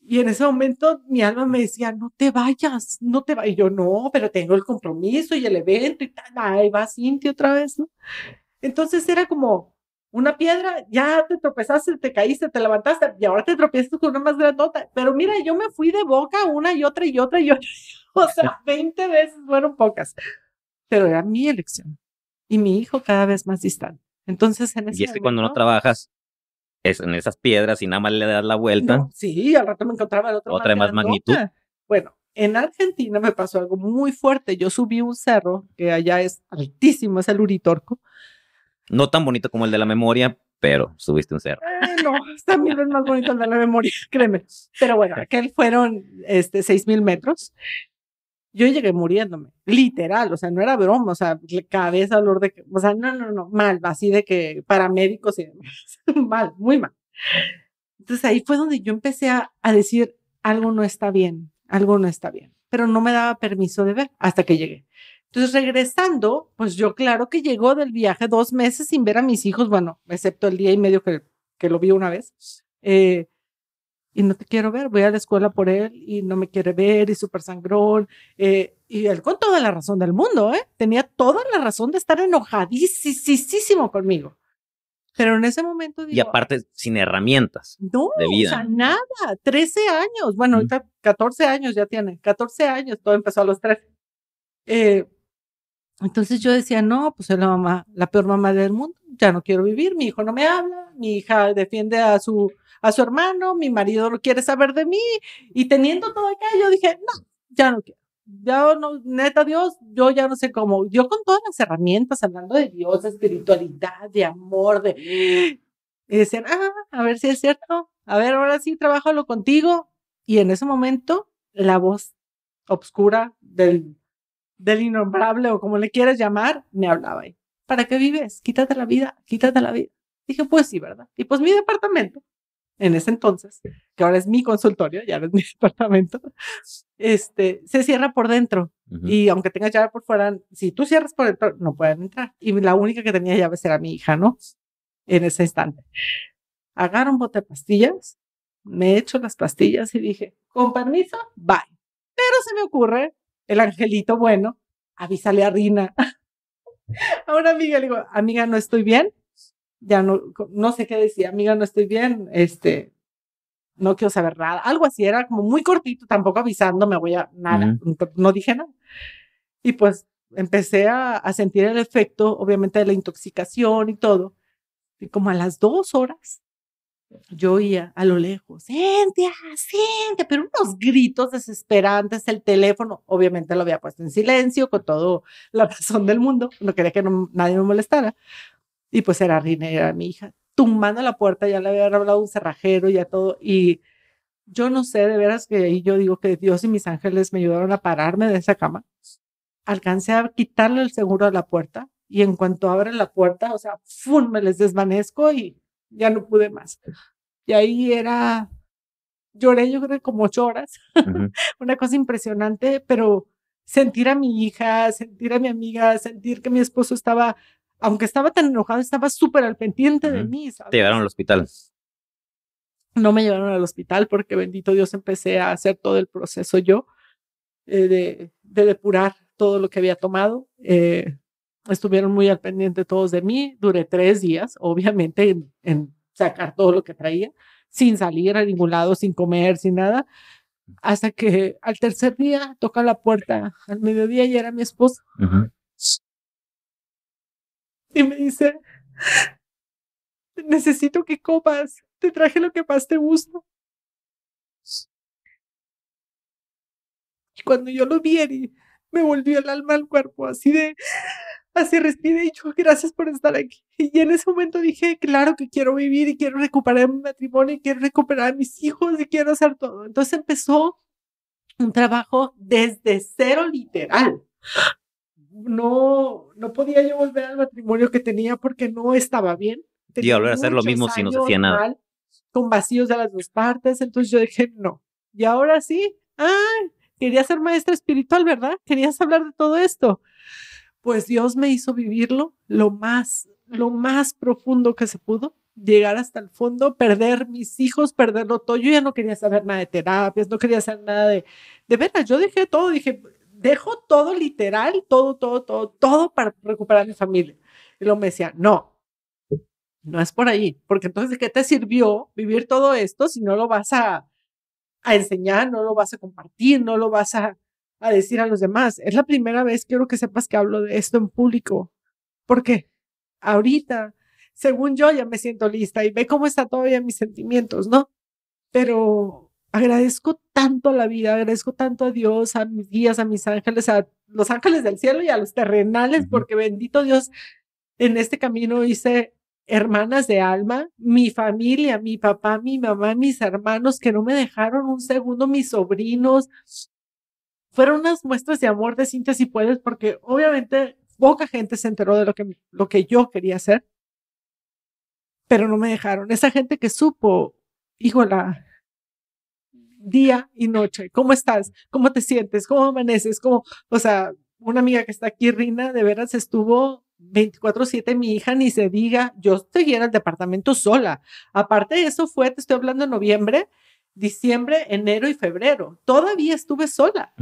Y en ese momento mi alma me decía, no te vayas, no te vayas. Y yo, no, pero tengo el compromiso y el evento y tal. Ahí va Cintia otra vez, ¿no? Entonces era como una piedra, ya te tropezaste, te caíste, te levantaste y ahora te tropiezas con una más grandota. Pero mira, yo me fui de boca una y otra y otra y otra. O sea, 20 veces fueron pocas pero era mi elección. Y mi hijo cada vez más distante. Entonces, en ese Y es que cuando no trabajas es en esas piedras y nada más le das la vuelta. sí, al rato me encontraba otra. de más magnitud. Bueno, en Argentina me pasó algo muy fuerte. Yo subí un cerro que allá es altísimo, es el Uritorco. No tan bonito como el de la memoria, pero subiste un cerro. Eh, no, está mil más bonito el de la memoria, créeme. Pero bueno, aquel fueron este, mil metros yo llegué muriéndome, literal, o sea, no era broma, o sea, cabeza, olor de, o sea, no, no, no, mal, así de que paramédicos y demás, mal, muy mal. Entonces ahí fue donde yo empecé a, decir, algo no está bien, algo no está bien, pero no me daba permiso de ver hasta que llegué. Entonces regresando, pues yo claro que llegó del viaje dos meses sin ver a mis hijos, bueno, excepto el día y medio que, que lo vi una vez. Eh, y no te quiero ver, voy a la escuela por él y no me quiere ver y súper sangrón. Eh, y él con toda la razón del mundo, ¿eh? tenía toda la razón de estar enojadísimo conmigo. Pero en ese momento... y aparte sin herramientas. No, de vida. o sea, nada, 13 años, bueno, 14 años ya tiene, 14 años, todo empezó a los 13. Eh, entonces yo decía, no, pues es la mamá, la peor mamá del mundo, ya no quiero vivir, mi hijo no me habla, mi hija defiende a su a su hermano, mi marido no quiere saber de mí, y teniendo todo aquello, dije, no, ya no quiero. Ya no, neta Dios, yo ya no sé cómo. Yo con todas las herramientas, hablando de Dios, de espiritualidad, de amor, de, y decir, ah, a ver si es cierto, a ver, ahora sí, lo contigo. Y en ese momento, la voz obscura del, del innombrable o como le quieras llamar, me hablaba ahí. ¿Para qué vives? Quítate la vida, quítate la vida. Dije, pues sí, ¿verdad? Y pues mi departamento, en ese entonces, que ahora es mi consultorio, ya es mi departamento, este, se cierra por dentro. Y aunque tengas llave por fuera, si tú cierras por dentro, no pueden entrar. Y la única que tenía llave era mi hija, ¿no? En ese instante. Agarro un bote de pastillas, me echo las pastillas y dije, con permiso, bye. Pero se me ocurre, el angelito bueno, avísale a Rina. a una amiga le digo, amiga, no estoy bien, ya no, no sé qué decía, amiga, no estoy bien, este, no quiero saber nada. Algo así, era como muy cortito, tampoco avisando, me voy a nada, no dije nada. Y pues empecé a, sentir el efecto, obviamente, de la intoxicación y todo. Y como a las dos horas, yo oía a lo lejos, Cintia, Cintia, pero unos gritos desesperantes, el teléfono, obviamente lo había puesto en silencio, con todo la razón del mundo, no quería que nadie me molestara. Y pues era Rina, era mi hija, tumbando la puerta, ya le había hablado un cerrajero, y ya todo. Y yo no sé, de veras que ahí yo digo que Dios y mis ángeles me ayudaron a pararme de esa cama. Alcancé a quitarle el seguro a la puerta y en cuanto abren la puerta, o sea, ¡fum! me les desvanezco y ya no pude más. Y ahí era, lloré yo creo como ocho horas, una cosa impresionante, pero sentir a mi hija, sentir a mi amiga, sentir que mi esposo estaba aunque estaba tan enojado, estaba súper al pendiente de mí. ¿sabes? Te llevaron al hospital. No me llevaron al hospital porque, bendito Dios, empecé a hacer todo el proceso yo eh, de, depurar todo lo que había tomado. Eh, estuvieron muy al pendiente todos de mí. Duré tres días, obviamente, en, sacar todo lo que traía, sin salir a ningún lado, sin comer, sin nada. Hasta que al tercer día toca la puerta al mediodía y era mi esposa. Ajá y me dice, necesito que copas, te traje lo que más te gusta. Y cuando yo lo vi, me volvió el alma al cuerpo, así de, así respiré y yo, gracias por estar aquí. Y en ese momento dije, claro que quiero vivir y quiero recuperar mi matrimonio y quiero recuperar a mis hijos y quiero hacer todo. Entonces empezó un trabajo desde cero literal no, no podía yo volver al matrimonio que tenía porque no estaba bien. y volver a hacer lo mismo si no se hacía nada. con vacíos de las dos partes, entonces yo dije, no. Y ahora sí, Ay, quería ser maestra espiritual, ¿verdad? Querías hablar de todo esto. Pues Dios me hizo vivirlo lo más, lo más profundo que se pudo, llegar hasta el fondo, perder mis hijos, perderlo todo. Yo ya no quería saber nada de terapias, no quería hacer nada de, de veras, yo dije todo, dije, dejo todo literal, todo, todo, todo, todo para recuperar a mi familia. Y lo me decía, no, no es por ahí, porque entonces, ¿de qué te sirvió vivir todo esto si no lo vas a, a enseñar, no lo vas a compartir, no lo vas a, a decir a los demás? Es la primera vez, quiero que sepas que hablo de esto en público, porque ahorita, según yo, ya me siento lista y ve cómo está todavía mis sentimientos, ¿no? Pero agradezco tanto a la vida, agradezco tanto a Dios, a mis guías, a mis ángeles, a los ángeles del cielo y a los terrenales, porque bendito Dios, en este camino hice hermanas de alma, mi familia, mi papá, mi mamá, mis hermanos que no me dejaron un segundo, mis sobrinos. Fueron unas muestras de amor de Cintia si puedes, porque obviamente poca gente se enteró de lo que, lo que yo quería hacer, pero no me dejaron. Esa gente que supo, híjola, día y noche. ¿Cómo estás? ¿Cómo te sientes? ¿Cómo amaneces? ¿Cómo? O sea, una amiga que está aquí, Rina, de veras estuvo 24/7 mi hija, ni se diga, yo estoy en el departamento sola. Aparte de eso fue, te estoy hablando en noviembre, diciembre, enero y febrero. Todavía estuve sola.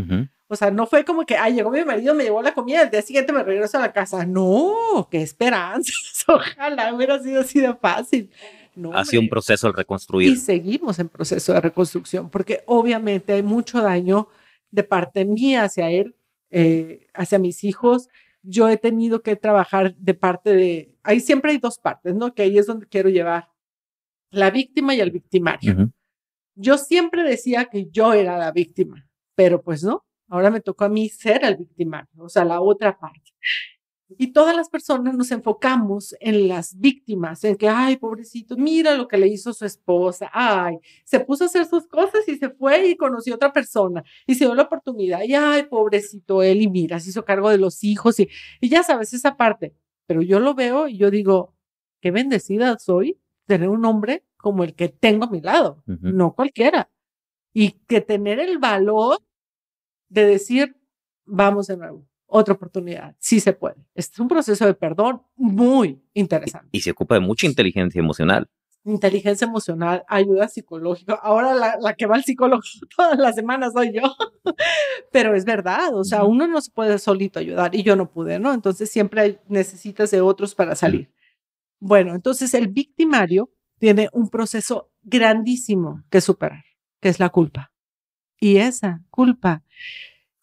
O sea, no fue como que, ay, llegó mi marido, me llevó la comida, el día siguiente me regreso a la casa. No, qué esperanzas. Ojalá hubiera sido así de fácil. No, ha sido un proceso el reconstruir. Y seguimos en proceso de reconstrucción, porque obviamente hay mucho daño de parte mía hacia él, eh, hacia mis hijos. Yo he tenido que trabajar de parte de, ahí siempre hay dos partes, ¿no? Que ahí es donde quiero llevar la víctima y al victimario. Yo siempre decía que yo era la víctima, pero pues no, ahora me tocó a mí ser el victimario, o sea, la otra parte. Y todas las personas nos enfocamos en las víctimas, en que, ay, pobrecito, mira lo que le hizo su esposa, ay, se puso a hacer sus cosas y se fue y conoció a otra persona y se dio la oportunidad, y ay, pobrecito él, y mira, se hizo cargo de los hijos, y, ya sabes esa parte. Pero yo lo veo y yo digo, qué bendecida soy tener un hombre como el que tengo a mi lado, no cualquiera. Y que tener el valor de decir, vamos de nuevo, otra oportunidad. Sí se puede. Este es un proceso de perdón muy interesante. Y, se ocupa de mucha inteligencia emocional. Inteligencia emocional, ayuda psicológica. Ahora la, que va al psicólogo todas las semanas soy yo. Pero es verdad, o sea, uno no se puede solito ayudar y yo no pude, ¿no? Entonces siempre necesitas de otros para salir. Bueno, entonces el victimario tiene un proceso grandísimo que superar, que es la culpa. Y esa culpa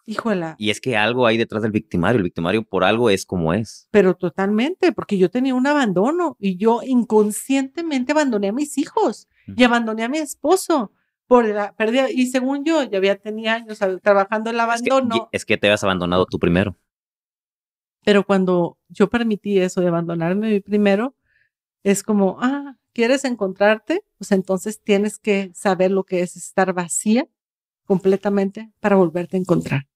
Híjola. Y es que algo hay detrás del victimario. El victimario por algo es como es. Pero totalmente, porque yo tenía un abandono y yo inconscientemente abandoné a mis hijos y abandoné a mi esposo por la pérdida. Y según yo, ya había tenía años trabajando el abandono. Es es que te habías abandonado tú primero. Pero cuando yo permití eso de abandonarme primero, es como, ah, ¿quieres encontrarte? Pues entonces tienes que saber lo que es estar vacía completamente para volverte a encontrar.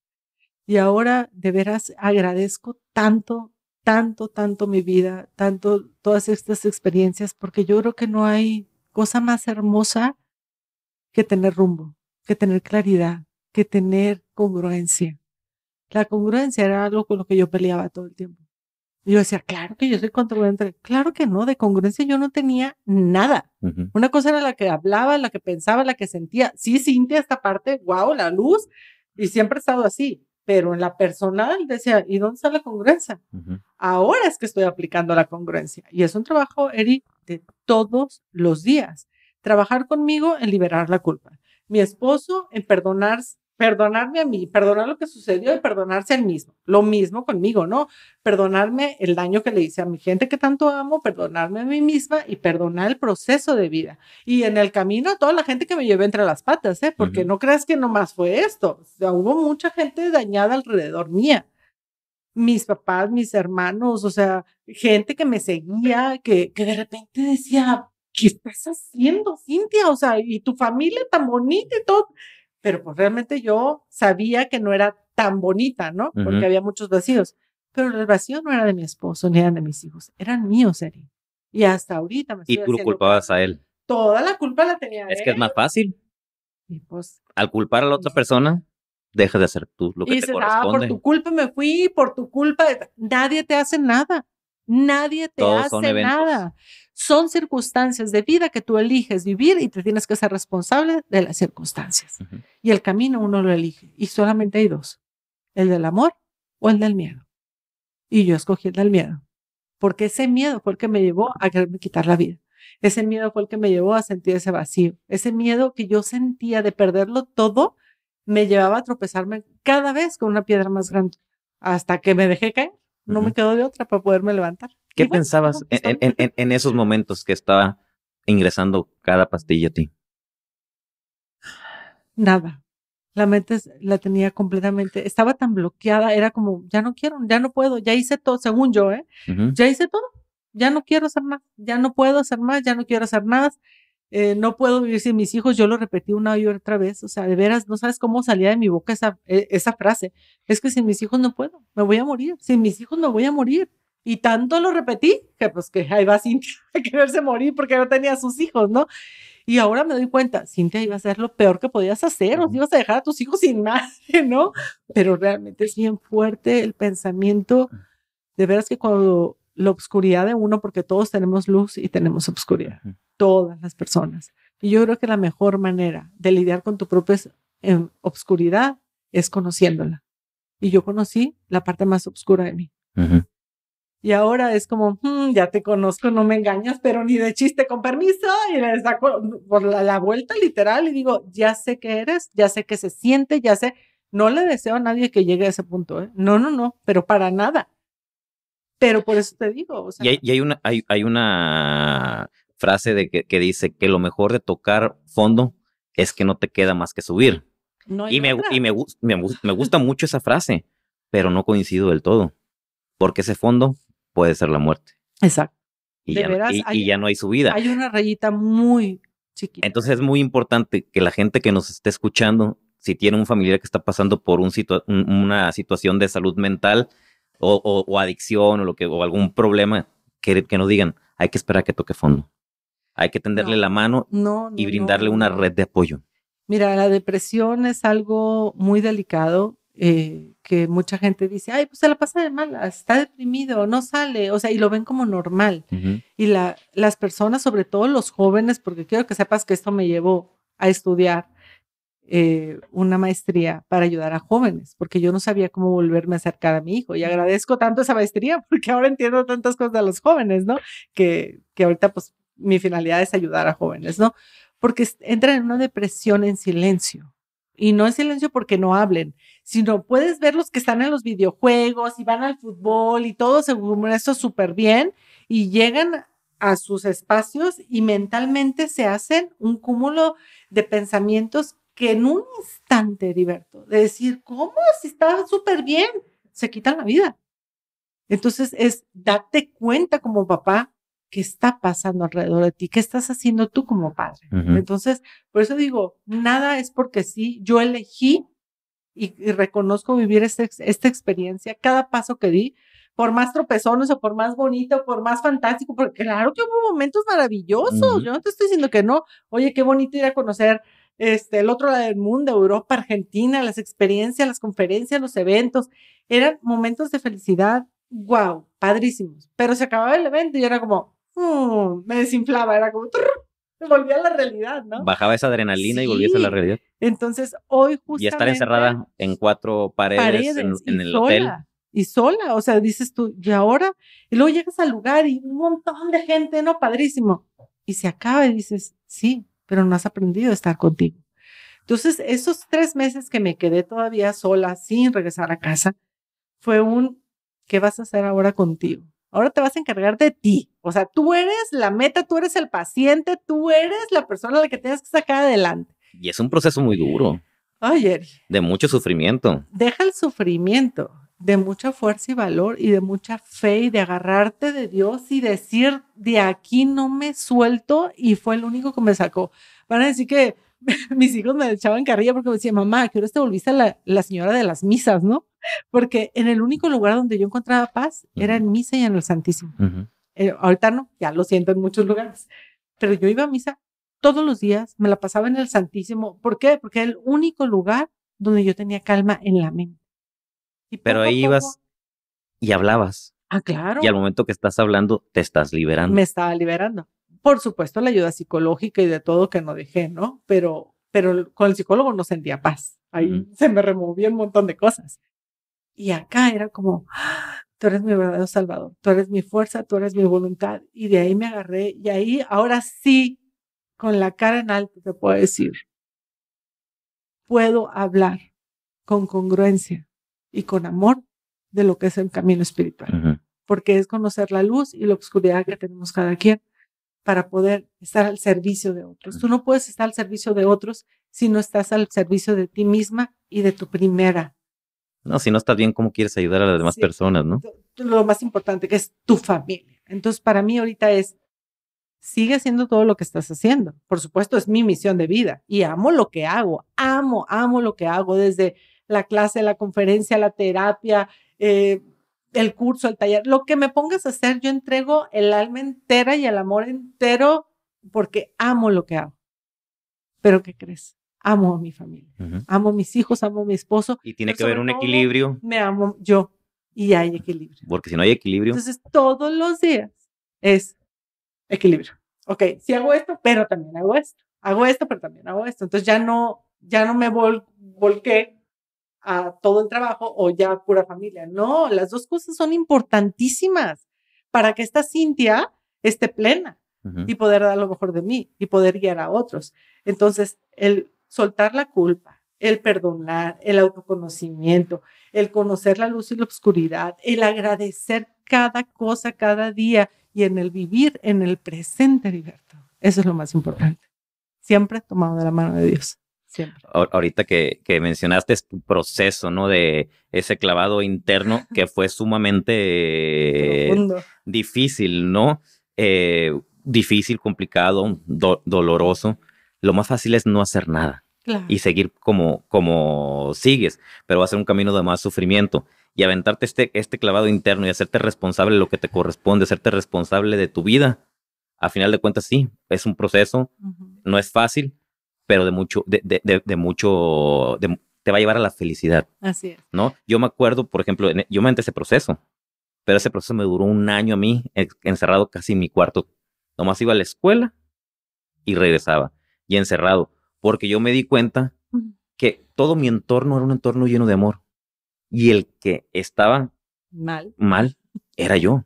Y ahora de veras agradezco tanto, tanto, tanto mi vida, tanto todas estas experiencias, porque yo creo que no hay cosa más hermosa que tener rumbo, que tener claridad, que tener congruencia. La congruencia era algo con lo que yo peleaba todo el tiempo. yo decía, claro que yo soy congruente. Claro que no, de congruencia yo no tenía nada. Una cosa era la que hablaba, la que pensaba, la que sentía. Sí, Cintia, esta parte, wow, la luz. Y siempre he estado así pero en la personal decía, ¿y dónde está la congruencia? Ahora es que estoy aplicando la congruencia. Y es un trabajo, eric de todos los días. Trabajar conmigo en liberar la culpa. Mi esposo en perdonar perdonarme a mí, perdonar lo que sucedió y perdonarse al mismo. Lo mismo conmigo, ¿no? Perdonarme el daño que le hice a mi gente que tanto amo, perdonarme a mí misma y perdonar el proceso de vida. Y en el camino toda la gente que me llevé entre las patas, ¿eh? Porque no creas que nomás fue esto. O sea, hubo mucha gente dañada alrededor mía. Mis papás, mis hermanos, o sea, gente que me seguía, que, que de repente decía, ¿qué estás haciendo, Cintia? O sea, y tu familia tan bonita y todo pero pues realmente yo sabía que no era tan bonita, ¿no? Porque había muchos vacíos, pero el vacío no era de mi esposo ni eran de mis hijos, eran míos, Eri. Y hasta ahorita me Y tú culpabas a él. Toda la culpa la tenía. Es que es más fácil. Pues, al culpar a la otra pues persona, deja de hacer tú lo que te ah, corresponde. por tu culpa me fui, por tu culpa. Nadie te hace nada. Nadie te hace nada son circunstancias de vida que tú eliges vivir y te tienes que ser responsable de las circunstancias. Y el camino uno lo elige y solamente hay dos, el del amor o el del miedo. Y yo escogí el del miedo, porque ese miedo fue el que me llevó a quererme quitar la vida. Ese miedo fue el que me llevó a sentir ese vacío. Ese miedo que yo sentía de perderlo todo me llevaba a tropezarme cada vez con una piedra más grande hasta que me dejé caer. No me quedó de otra para poderme levantar. ¿Qué pensabas en, esos momentos que estaba ingresando cada pastilla a ti? Nada. La mente la tenía completamente, estaba tan bloqueada, era como, ya no quiero, ya no puedo, ya hice todo, según yo, ¿eh? Ya hice todo, ya no quiero hacer más, ya no puedo hacer más, ya no quiero hacer más, eh, no puedo vivir sin mis hijos, yo lo repetí una y otra vez, o sea, de veras, no sabes cómo salía de mi boca esa, e, esa frase, es que sin mis hijos no puedo, me voy a morir, sin mis hijos me voy a morir, y tanto lo repetí que pues que ahí va Cintia a quererse morir porque no tenía a sus hijos, ¿no? Y ahora me doy cuenta, Cintia iba a ser lo peor que podías hacer, os ibas a dejar a tus hijos sin madre, ¿no? Pero realmente es bien fuerte el pensamiento, de veras que cuando la obscuridad de uno, porque todos tenemos luz y tenemos obscuridad, todas las personas. Y yo creo que la mejor manera de lidiar con tu propia em, oscuridad obscuridad es conociéndola. Y yo conocí la parte más oscura de mí. Y ahora es como, mm, ya te conozco, no me engañas, pero ni de chiste, con permiso. Y le saco por la, vuelta literal y digo, ya sé que eres, ya sé que se siente, ya sé. No le deseo a nadie que llegue a ese punto. ¿eh? No, no, no, pero para nada. Pero por eso te digo. y, hay, una, hay, una frase de que, dice que lo mejor de tocar fondo es que no te queda más que subir. y, me, y me, me gusta mucho esa frase, pero no coincido del todo, porque ese fondo puede ser la muerte. Exacto. Y, ya, no hay, su vida. hay una rayita muy chiquita. Entonces es muy importante que la gente que nos esté escuchando, si tiene un familiar que está pasando por una situación de salud mental o, adicción o, algún problema, que, que nos digan, hay que esperar a que toque fondo. Hay que tenderle la mano y brindarle una red de apoyo. Mira, la depresión es algo muy delicado eh, que mucha gente dice, ay, pues se la pasa de mala, está deprimido, no sale, o sea, y lo ven como normal. Y las personas, sobre todo los jóvenes, porque quiero que sepas que esto me llevó a estudiar eh, una maestría para ayudar a jóvenes, porque yo no sabía cómo volverme a acercar a mi hijo. Y agradezco tanto esa maestría, porque ahora entiendo tantas cosas de los jóvenes, ¿no? Que, que ahorita, pues, mi finalidad es ayudar a jóvenes, ¿no? Porque entran en una depresión en silencio y no es silencio porque no hablen, sino puedes ver los que están en los videojuegos y van al fútbol y todo según eso súper bien y llegan a sus espacios y mentalmente se hacen un cúmulo de pensamientos que en un instante, Heriberto, de decir, ¿cómo? Si estaba súper bien, se quitan la vida. Entonces es date cuenta como papá qué está pasando alrededor de ti, qué estás haciendo tú como padre. Entonces, por eso digo, nada es porque sí, yo elegí y, reconozco vivir esta experiencia, cada paso que di, por más tropezones o por más bonito, por más fantástico, porque claro que hubo momentos maravillosos, yo no te estoy diciendo que no, oye, qué bonito ir a conocer este, el otro lado del mundo, Europa, Argentina, las experiencias, las conferencias, los eventos, eran momentos de felicidad, wow, padrísimos, pero se acababa el evento y era como, me desinflaba, era como, se volvía a la realidad, ¿no? Bajaba esa adrenalina y volvías a la realidad. Entonces, hoy justamente... Y estar encerrada en cuatro paredes, en, el hotel. Y sola, o sea, dices tú, ¿y ahora? Y luego llegas al lugar y un montón de gente, ¿no? Padrísimo. Y se acaba y dices, sí, pero no has aprendido a estar contigo. Entonces, esos tres meses que me quedé todavía sola, sin regresar a casa, fue un, ¿qué vas a hacer ahora contigo? Ahora te vas a encargar de ti. O sea, tú eres la meta, tú eres el paciente, tú eres la persona a la que tienes que sacar adelante. Y es un proceso muy duro. Ayer. De mucho sufrimiento. Deja el sufrimiento, de mucha fuerza y valor y de mucha fe y de agarrarte de Dios y decir, de aquí no me suelto y fue el único que me sacó. Van a decir que mis hijos me echaban carrilla porque me decían, mamá, qué hora te volviste la, la, señora de las misas, ¿no? Porque en el único lugar donde yo encontraba paz era en misa y en el Santísimo. Eh, ahorita no, ya lo siento en muchos lugares. Pero yo iba a misa todos los días, me la pasaba en el Santísimo. ¿Por qué? Porque era el único lugar donde yo tenía calma en la mente. Y Pero ahí ibas y hablabas. Ah, claro. Y al momento que estás hablando, te estás liberando. Me estaba liberando por supuesto, la ayuda psicológica y de todo que no dejé, ¿no? Pero, pero con el psicólogo no sentía paz. Ahí se me removía un montón de cosas. Y acá era como, ah, tú eres mi verdadero salvador, tú eres mi fuerza, tú eres mi voluntad. Y de ahí me agarré y ahí ahora sí, con la cara en alto, te puedo decir, puedo hablar con congruencia y con amor de lo que es el camino espiritual, porque es conocer la luz y la oscuridad que tenemos cada quien para poder estar al servicio de otros. Tú no puedes estar al servicio de otros si no estás al servicio de ti misma y de tu primera. No, si no estás bien, ¿cómo quieres ayudar a las demás personas, no? Lo más importante que es tu familia. Entonces, para mí ahorita es, sigue haciendo todo lo que estás haciendo. Por supuesto, es mi misión de vida y amo lo que hago, amo, amo lo que hago desde la clase, la conferencia, la terapia, eh, el curso, el taller, lo que me pongas a hacer, yo entrego el alma entera y el amor entero porque amo lo que hago. Pero ¿qué crees? Amo a mi familia, amo a mis hijos, amo a mi esposo. Y tiene que haber un equilibrio. Me amo yo y hay equilibrio. Porque si no hay equilibrio. Entonces todos los días es equilibrio. Ok, si hago esto, pero también hago esto. Hago esto, pero también hago esto. Entonces ya no, ya no me volqué a todo el trabajo o ya pura familia. No, las dos cosas son importantísimas para que esta Cintia esté plena y poder dar lo mejor de mí y poder guiar a otros. Entonces, el soltar la culpa, el perdonar, el autoconocimiento, el conocer la luz y la oscuridad, el agradecer cada cosa, cada día y en el vivir en el presente, libertad Eso es lo más importante. Siempre tomado de la mano de Dios. Ahorita que, que, mencionaste tu proceso, ¿no? De ese clavado interno que fue sumamente difícil, ¿no? Eh, difícil, complicado, doloroso. Lo más fácil es no hacer nada y seguir como, como sigues, pero va a ser un camino de más sufrimiento. Y aventarte este, este clavado interno y hacerte responsable de lo que te corresponde, hacerte responsable de tu vida, a final de cuentas sí, es un proceso, no es fácil, pero de mucho, de, de, de, mucho, te va a llevar a la felicidad. Así es. ¿No? Yo me acuerdo, por ejemplo, yo me entré ese proceso, pero ese proceso me duró un año a mí, encerrado casi en mi cuarto. Nomás iba a la escuela y regresaba, y encerrado, porque yo me di cuenta que todo mi entorno era un entorno lleno de amor. Y el que estaba mal, mal era yo.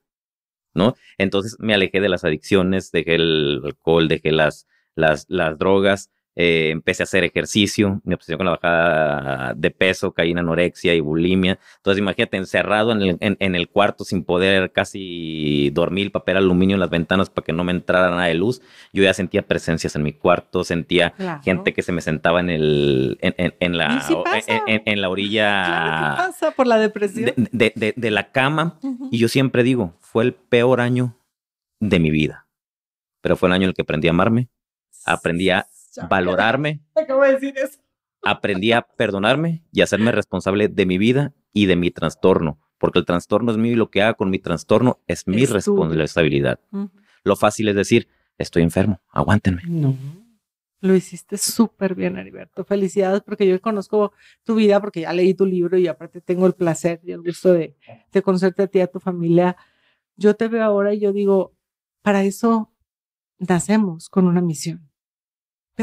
¿No? Entonces me alejé de las adicciones, dejé el alcohol, dejé las, las, las drogas, eh, empecé a hacer ejercicio, me obsesioné con la bajada de peso, caí en anorexia y bulimia. Entonces, imagínate, encerrado en el, cuarto sin poder casi dormir, papel aluminio en las ventanas para que no me entrara nada de luz. Yo ya sentía presencias en mi cuarto, sentía gente que se me sentaba en, el, en, la, en, la orilla. por la De, la cama. Y yo siempre digo, fue el peor año de mi vida. Pero fue el año en el que aprendí a amarme, aprendí a valorarme. Aprendí a perdonarme y hacerme responsable de mi vida y de mi trastorno, porque el trastorno es mío y lo que haga con mi trastorno es mi responsabilidad. La Lo fácil es decir, estoy enfermo, aguántenme. No. Lo hiciste súper bien, Ariberto. Felicidades porque yo conozco tu vida, porque ya leí tu libro y aparte tengo el placer y el gusto de, de conocerte a ti, a tu familia. Yo te veo ahora y yo digo, para eso nacemos con una misión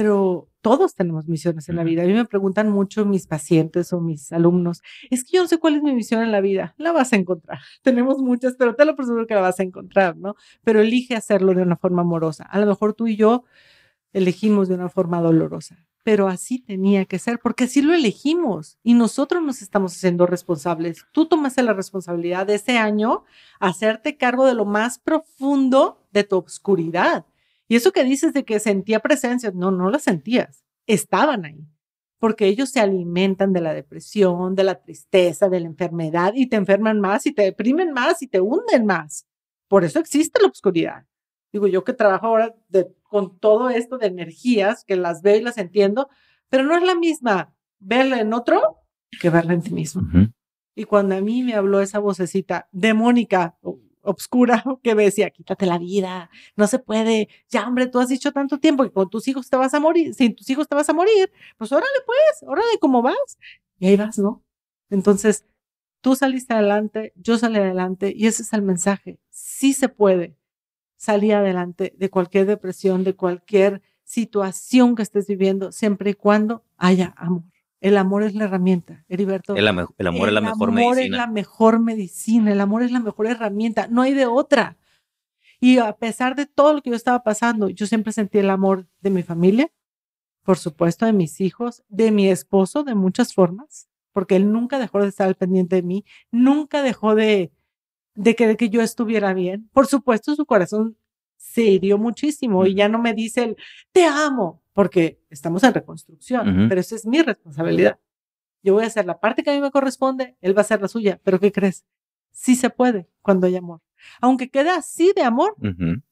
pero todos tenemos misiones en la vida. A mí me preguntan mucho mis pacientes o mis alumnos, es que yo no sé cuál es mi misión en la vida. La vas a encontrar. Tenemos muchas, pero te lo presumo que la vas a encontrar, ¿no? Pero elige hacerlo de una forma amorosa. A lo mejor tú y yo elegimos de una forma dolorosa, pero así tenía que ser, porque así lo elegimos y nosotros nos estamos haciendo responsables. Tú tomaste la responsabilidad de ese año, hacerte cargo de lo más profundo de tu obscuridad y eso que dices de que sentía presencia, no, no la sentías, estaban ahí, porque ellos se alimentan de la depresión, de la tristeza, de la enfermedad y te enferman más y te deprimen más y te hunden más. Por eso existe la oscuridad. Digo, yo que trabajo ahora con todo esto de energías, que las veo y las entiendo, pero no es la misma verla en otro que verla en ti mismo. Y cuando a mí me habló esa vocecita de Mónica obscura que decía, quítate la vida, no se puede, ya hombre, tú has dicho tanto tiempo que con tus hijos te vas a morir, sin tus hijos te vas a morir, pues órale pues, órale cómo vas. Y ahí vas, ¿no? Entonces, tú saliste adelante, yo salí adelante y ese es el mensaje, sí se puede salir adelante de cualquier depresión, de cualquier situación que estés viviendo, siempre y cuando haya amor. El amor es la herramienta, Heriberto. El, amor es la mejor medicina. El amor es la mejor medicina, el amor es la mejor herramienta, no hay de otra. Y a pesar de todo lo que yo estaba pasando, yo siempre sentí el amor de mi familia, por supuesto, de mis hijos, de mi esposo, de muchas formas, porque él nunca dejó de estar al pendiente de mí, nunca dejó de, de querer que yo estuviera bien. Por supuesto, su corazón se hirió muchísimo y ya no me dice el te amo, porque estamos en reconstrucción, pero eso es mi responsabilidad. Yo voy a hacer la parte que a mí me corresponde, él va a hacer la suya, pero ¿qué crees? Sí se puede cuando hay amor. Aunque quede así de amor,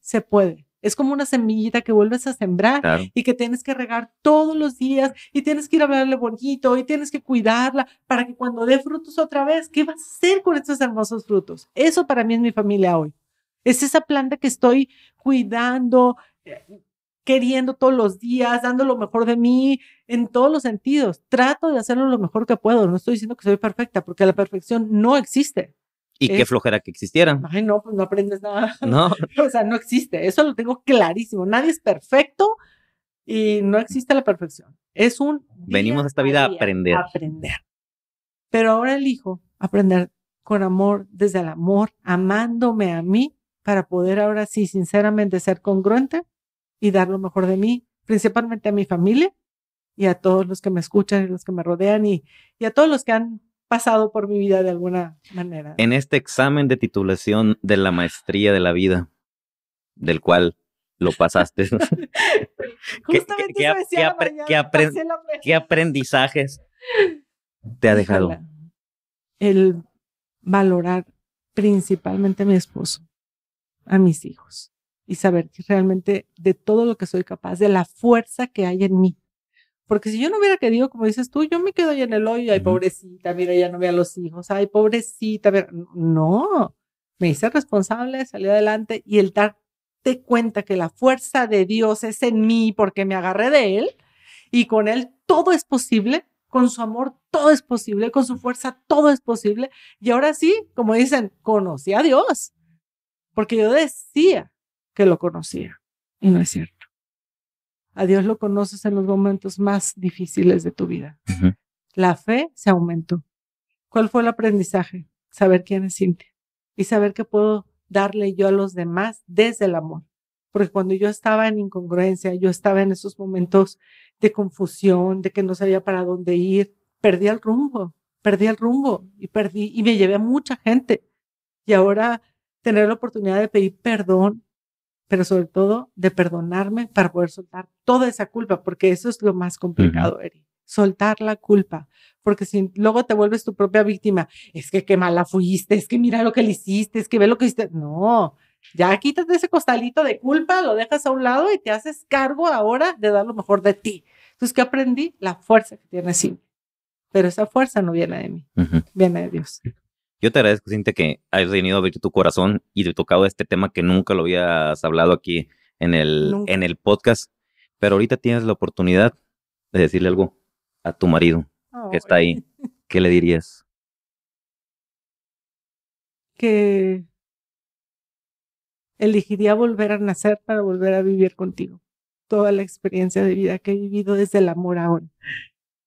se puede. Es como una semillita que vuelves a sembrar y que tienes que regar todos los días y tienes que ir a hablarle bonito y tienes que cuidarla para que cuando dé frutos otra vez, ¿qué va a hacer con estos hermosos frutos? Eso para mí es mi familia hoy. Es esa planta que estoy cuidando, eh, queriendo todos los días, dando lo mejor de mí en todos los sentidos. Trato de hacerlo lo mejor que puedo. No estoy diciendo que soy perfecta, porque la perfección no existe. Y qué flojera que existiera. Ay, no, pues no aprendes nada. No. o sea, no existe. Eso lo tengo clarísimo. Nadie es perfecto y no existe la perfección. Es un. Venimos a esta vida a aprender. aprender. Pero ahora elijo aprender con amor, desde el amor, amándome a mí para poder ahora sí, sinceramente, ser congruente y dar lo mejor de mí, principalmente a mi familia y a todos los que me escuchan y los que me rodean y, a todos los que han pasado por mi vida de alguna manera. En este examen de titulación de la maestría de la vida, del cual lo pasaste. ¿Qué, ¿Qué aprendizajes te ha dejado? El valorar principalmente a mi esposo a mis hijos y saber que realmente de todo lo que soy capaz, de la fuerza que hay en mí. Porque si yo no hubiera querido, como dices tú, yo me quedo ahí en el hoyo, ay, pobrecita, mira, ya no ve a los hijos, ay, pobrecita, mira. no, me hice responsable, salí adelante y el darte cuenta que la fuerza de Dios es en mí porque me agarré de Él y con Él todo es posible, con su amor todo es posible, con su fuerza todo es posible. Y ahora sí, como dicen, conocí a Dios porque yo decía que lo conocía y no es cierto. A Dios lo conoces en los momentos más difíciles de tu vida. La fe se aumentó. ¿Cuál fue el aprendizaje? Saber quién es Cintia y saber que puedo darle yo a los demás desde el amor. Porque cuando yo estaba en incongruencia, yo estaba en esos momentos de confusión, de que no sabía para dónde ir, perdí el rumbo, perdí el rumbo y perdí y me llevé a mucha gente. Y ahora tener la oportunidad de pedir perdón, pero sobre todo de perdonarme para poder soltar toda esa culpa, porque eso es lo más complicado, Eri. Soltar la culpa, porque si luego te vuelves tu propia víctima, es que qué mala fuiste, es que mira lo que le hiciste, es que ve lo que hiciste. No, ya quítate ese costalito de culpa, lo dejas a un lado y te haces cargo ahora de dar lo mejor de ti. Entonces, ¿qué aprendí? La fuerza que tiene sí. Pero esa fuerza no viene de mí, viene de Dios. Yo te agradezco, Cintia, que has venido a abrir tu corazón y te tocado este tema que nunca lo habías hablado aquí en el, en el podcast. Pero ahorita tienes la oportunidad de decirle algo a tu marido que está ahí. ¿Qué le dirías? Que elegiría volver a nacer para volver a vivir contigo. Toda la experiencia de vida que he vivido desde el amor ahora.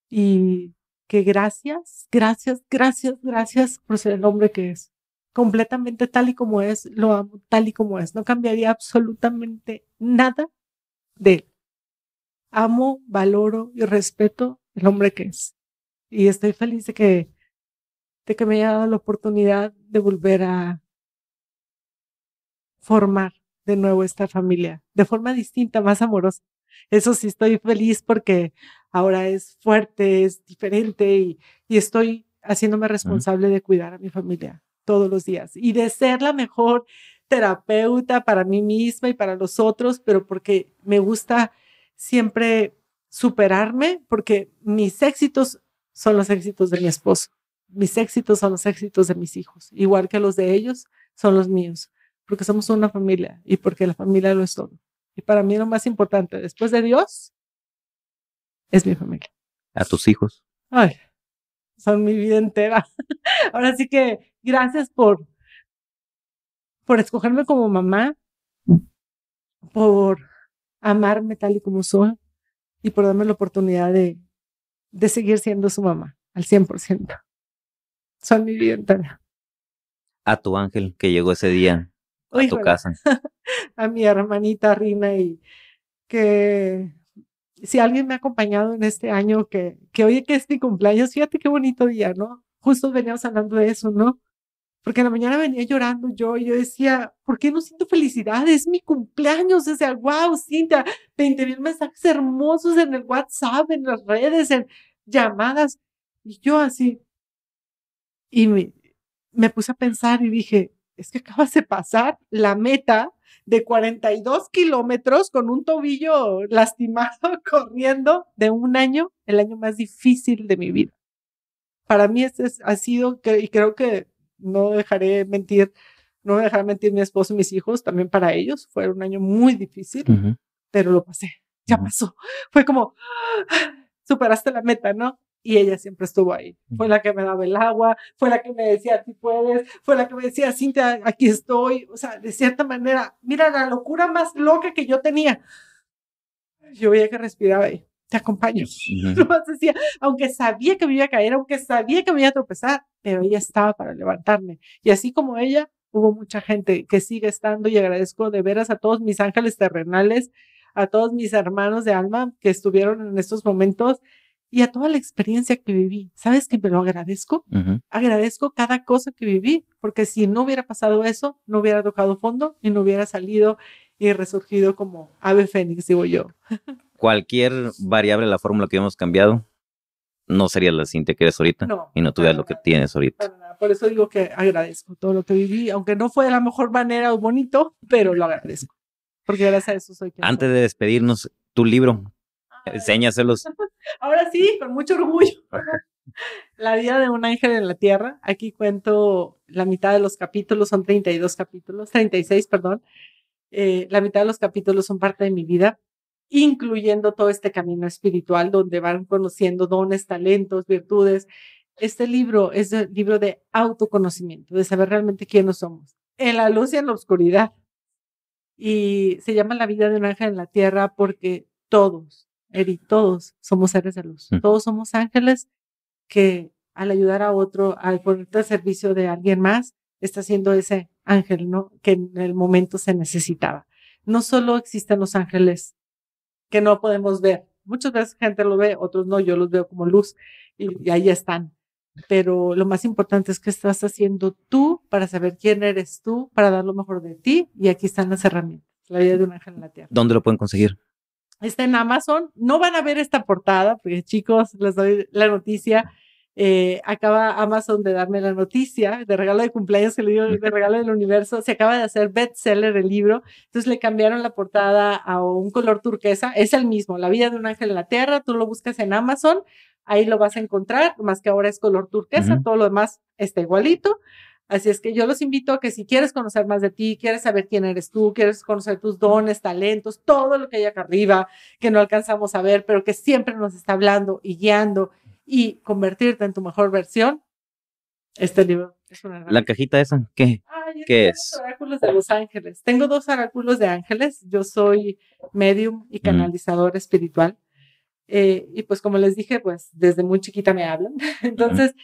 Y que gracias, gracias, gracias, gracias por ser el hombre que es. Completamente tal y como es, lo amo tal y como es. No cambiaría absolutamente nada de él. Amo, valoro y respeto el hombre que es. Y estoy feliz de que, de que me haya dado la oportunidad de volver a formar de nuevo esta familia, de forma distinta, más amorosa. Eso sí estoy feliz porque ahora es fuerte, es diferente y, estoy haciéndome responsable de cuidar a mi familia todos los días y de ser la mejor terapeuta para mí misma y para los otros, pero porque me gusta siempre superarme, porque mis éxitos son los éxitos de mi esposo, mis éxitos son los éxitos de mis hijos, igual que los de ellos son los míos, porque somos una familia y porque la familia lo es todo. Y para mí lo más importante, después de Dios, es mi familia. A tus hijos. Ay, son mi vida entera. Ahora sí que gracias por, por escogerme como mamá, por amarme tal y como soy y por darme la oportunidad de, de seguir siendo su mamá al 100%. Son mi vida entera. A tu ángel que llegó ese día a tu casa. a mi hermanita Rina y que si alguien me ha acompañado en este año, que, que oye que es mi cumpleaños, fíjate qué bonito día, ¿no? Justo veníamos hablando de eso, ¿no? Porque en la mañana venía llorando yo y yo decía, ¿por qué no siento felicidad? Es mi cumpleaños. O sea, wow, Cinta, 20 mil mensajes hermosos en el WhatsApp, en las redes, en llamadas. Y yo así. Y me, me puse a pensar y dije, es que acabas de pasar la meta de 42 kilómetros con un tobillo lastimado corriendo de un año, el año más difícil de mi vida. Para mí este ha sido, y creo que no dejaré mentir, no dejaré mentir mi esposo y mis hijos, también para ellos fue un año muy difícil, pero lo pasé, ya pasó. Fue como, ah, superaste la meta, ¿no? y ella siempre estuvo ahí. Fue la que me daba el agua, fue la que me decía, tú puedes, fue la que me decía, Cintia, aquí estoy. O sea, de cierta manera, mira la locura más loca que yo tenía. Yo veía que respiraba ahí, te acompaño. aunque sabía que me iba a caer, aunque sabía que me iba a tropezar, pero ella estaba para levantarme. Y así como ella, hubo mucha gente que sigue estando y agradezco de veras a todos mis ángeles terrenales, a todos mis hermanos de alma que estuvieron en estos momentos y a toda la experiencia que viví. ¿Sabes que me lo agradezco? Agradezco cada cosa que viví, porque si no hubiera pasado eso, no hubiera tocado fondo y no hubiera salido y resurgido como ave fénix, digo yo. Cualquier variable de la fórmula que hemos cambiado no sería la cinta que eres ahorita y no tuvieras lo que tienes ahorita. Por eso digo que agradezco todo lo que viví, aunque no fue de la mejor manera o bonito, pero lo agradezco. Porque gracias a eso soy quien Antes de despedirnos, tu libro, Enséñaselos. Ahora sí, con mucho orgullo. La vida de un ángel en la tierra. Aquí cuento la mitad de los capítulos, son 32 capítulos, 36, perdón. Eh, la mitad de los capítulos son parte de mi vida, incluyendo todo este camino espiritual donde van conociendo dones, talentos, virtudes. Este libro es el libro de autoconocimiento, de saber realmente quiénes somos, en la luz y en la oscuridad. Y se llama La vida de un ángel en la tierra porque todos, Eri, todos somos seres de luz, mm. todos somos ángeles que al ayudar a otro, al ponerte al servicio de alguien más, está siendo ese ángel, ¿no? Que en el momento se necesitaba. No solo existen los ángeles que no podemos ver. Muchas veces gente lo ve, otros no, yo los veo como luz y, y ahí están. Pero lo más importante es que estás haciendo tú para saber quién eres tú, para dar lo mejor de ti y aquí están las herramientas, la vida de un ángel en la tierra. ¿Dónde lo pueden conseguir? está en Amazon. No van a ver esta portada, porque chicos, les doy la noticia. Eh, acaba Amazon de darme la noticia de regalo de cumpleaños que le digo de regalo del universo. Se acaba de hacer bestseller el libro, entonces le cambiaron la portada a un color turquesa. Es el mismo, La vida de un ángel en la tierra. Tú lo buscas en Amazon, ahí lo vas a encontrar, más que ahora es color turquesa. Todo lo demás está igualito. Así es que yo los invito a que si quieres conocer más de ti, quieres saber quién eres tú, quieres conocer tus dones, talentos, todo lo que hay acá arriba que no alcanzamos a ver, pero que siempre nos está hablando y guiando y convertirte en tu mejor versión, este libro es una La cajita esa, ¿qué? ¿Qué es? oráculos de los ángeles. Tengo dos oráculos de ángeles. Yo soy medium y canalizador espiritual. Eh, y pues como les dije, pues desde muy chiquita me hablan. Entonces,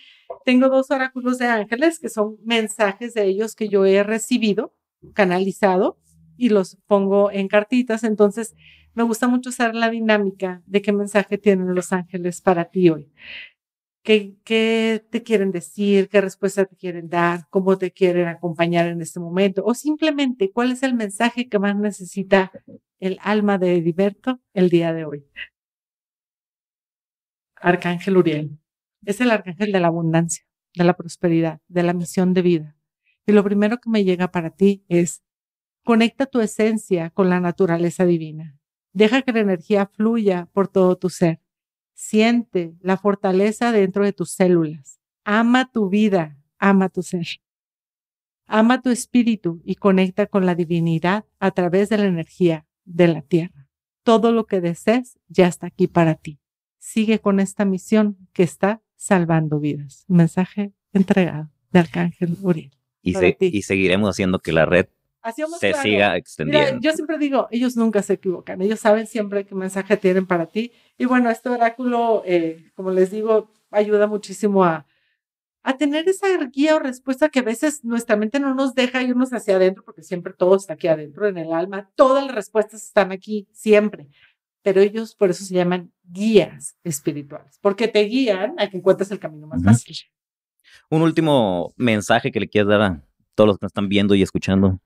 tengo dos oráculos de ángeles que son mensajes de ellos que yo he recibido, canalizado, y los pongo en cartitas. Entonces, me gusta mucho usar la dinámica de qué mensaje tienen los ángeles para ti hoy. ¿Qué, qué te quieren decir? ¿Qué respuesta te quieren dar? ¿Cómo te quieren acompañar en este momento? O simplemente, ¿cuál es el mensaje que más necesita el alma de Heriberto el día de hoy? Arcángel Uriel. Es el arcángel de la abundancia, de la prosperidad, de la misión de vida. Y lo primero que me llega para ti es, conecta tu esencia con la naturaleza divina. Deja que la energía fluya por todo tu ser. Siente la fortaleza dentro de tus células. Ama tu vida, ama tu ser. Ama tu espíritu y conecta con la divinidad a través de la energía de la tierra. Todo lo que desees ya está aquí para ti sigue con esta misión que está salvando vidas. Mensaje entregado de Arcángel Uriel. Y, seguiremos haciendo que la red se siga extendiendo. yo siempre digo, ellos nunca se equivocan, ellos saben siempre qué mensaje tienen para ti. Y bueno, este oráculo, eh, como les digo, ayuda muchísimo a, a tener esa guía o respuesta que a veces nuestra mente no nos deja irnos hacia adentro, porque siempre todo está aquí adentro, en el alma. Todas las respuestas están aquí, siempre pero ellos por eso se llaman guías espirituales, porque te guían a que encuentres el camino más fácil. Un último mensaje que le quieras dar a todos los que nos están viendo y escuchando.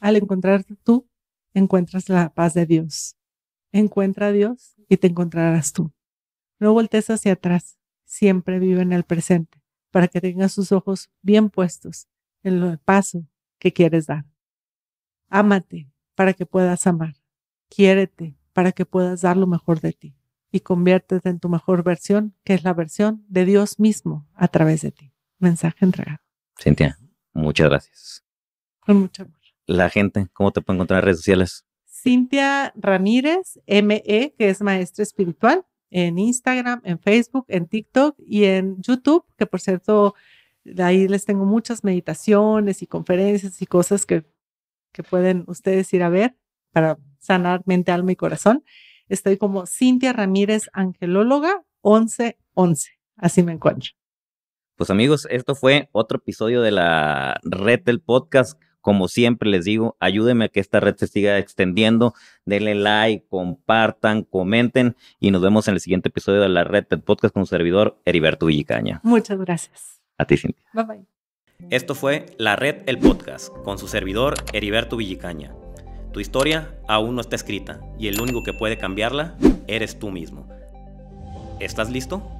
Al encontrarte tú, encuentras la paz de Dios. Encuentra a Dios y te encontrarás tú. No voltees hacia atrás, siempre vive en el presente para que tengas sus ojos bien puestos el paso que quieres dar. Ámate para que puedas amar. Quiérete para que puedas dar lo mejor de ti y conviértete en tu mejor versión, que es la versión de Dios mismo a través de ti. Mensaje entregado. Cintia, muchas gracias. Con mucho amor. La gente, ¿cómo te pueden encontrar en redes sociales? Cintia Ramírez, ME, que es maestra espiritual, en Instagram, en Facebook, en TikTok y en YouTube, que por cierto de ahí les tengo muchas meditaciones y conferencias y cosas que, que pueden ustedes ir a ver para sanar mente, alma y corazón. Estoy como Cintia Ramírez, angelóloga 1111. Así me encuentro. Pues amigos, esto fue otro episodio de la red del podcast. Como siempre les digo, ayúdenme a que esta red se siga extendiendo. Denle like, compartan, comenten y nos vemos en el siguiente episodio de la red del podcast con su servidor Heriberto Villicaña. Muchas gracias. A ti, Cintia. Bye bye. Esto fue La Red El Podcast con su servidor Heriberto Villicaña. Tu historia aún no está escrita y el único que puede cambiarla eres tú mismo. ¿Estás listo?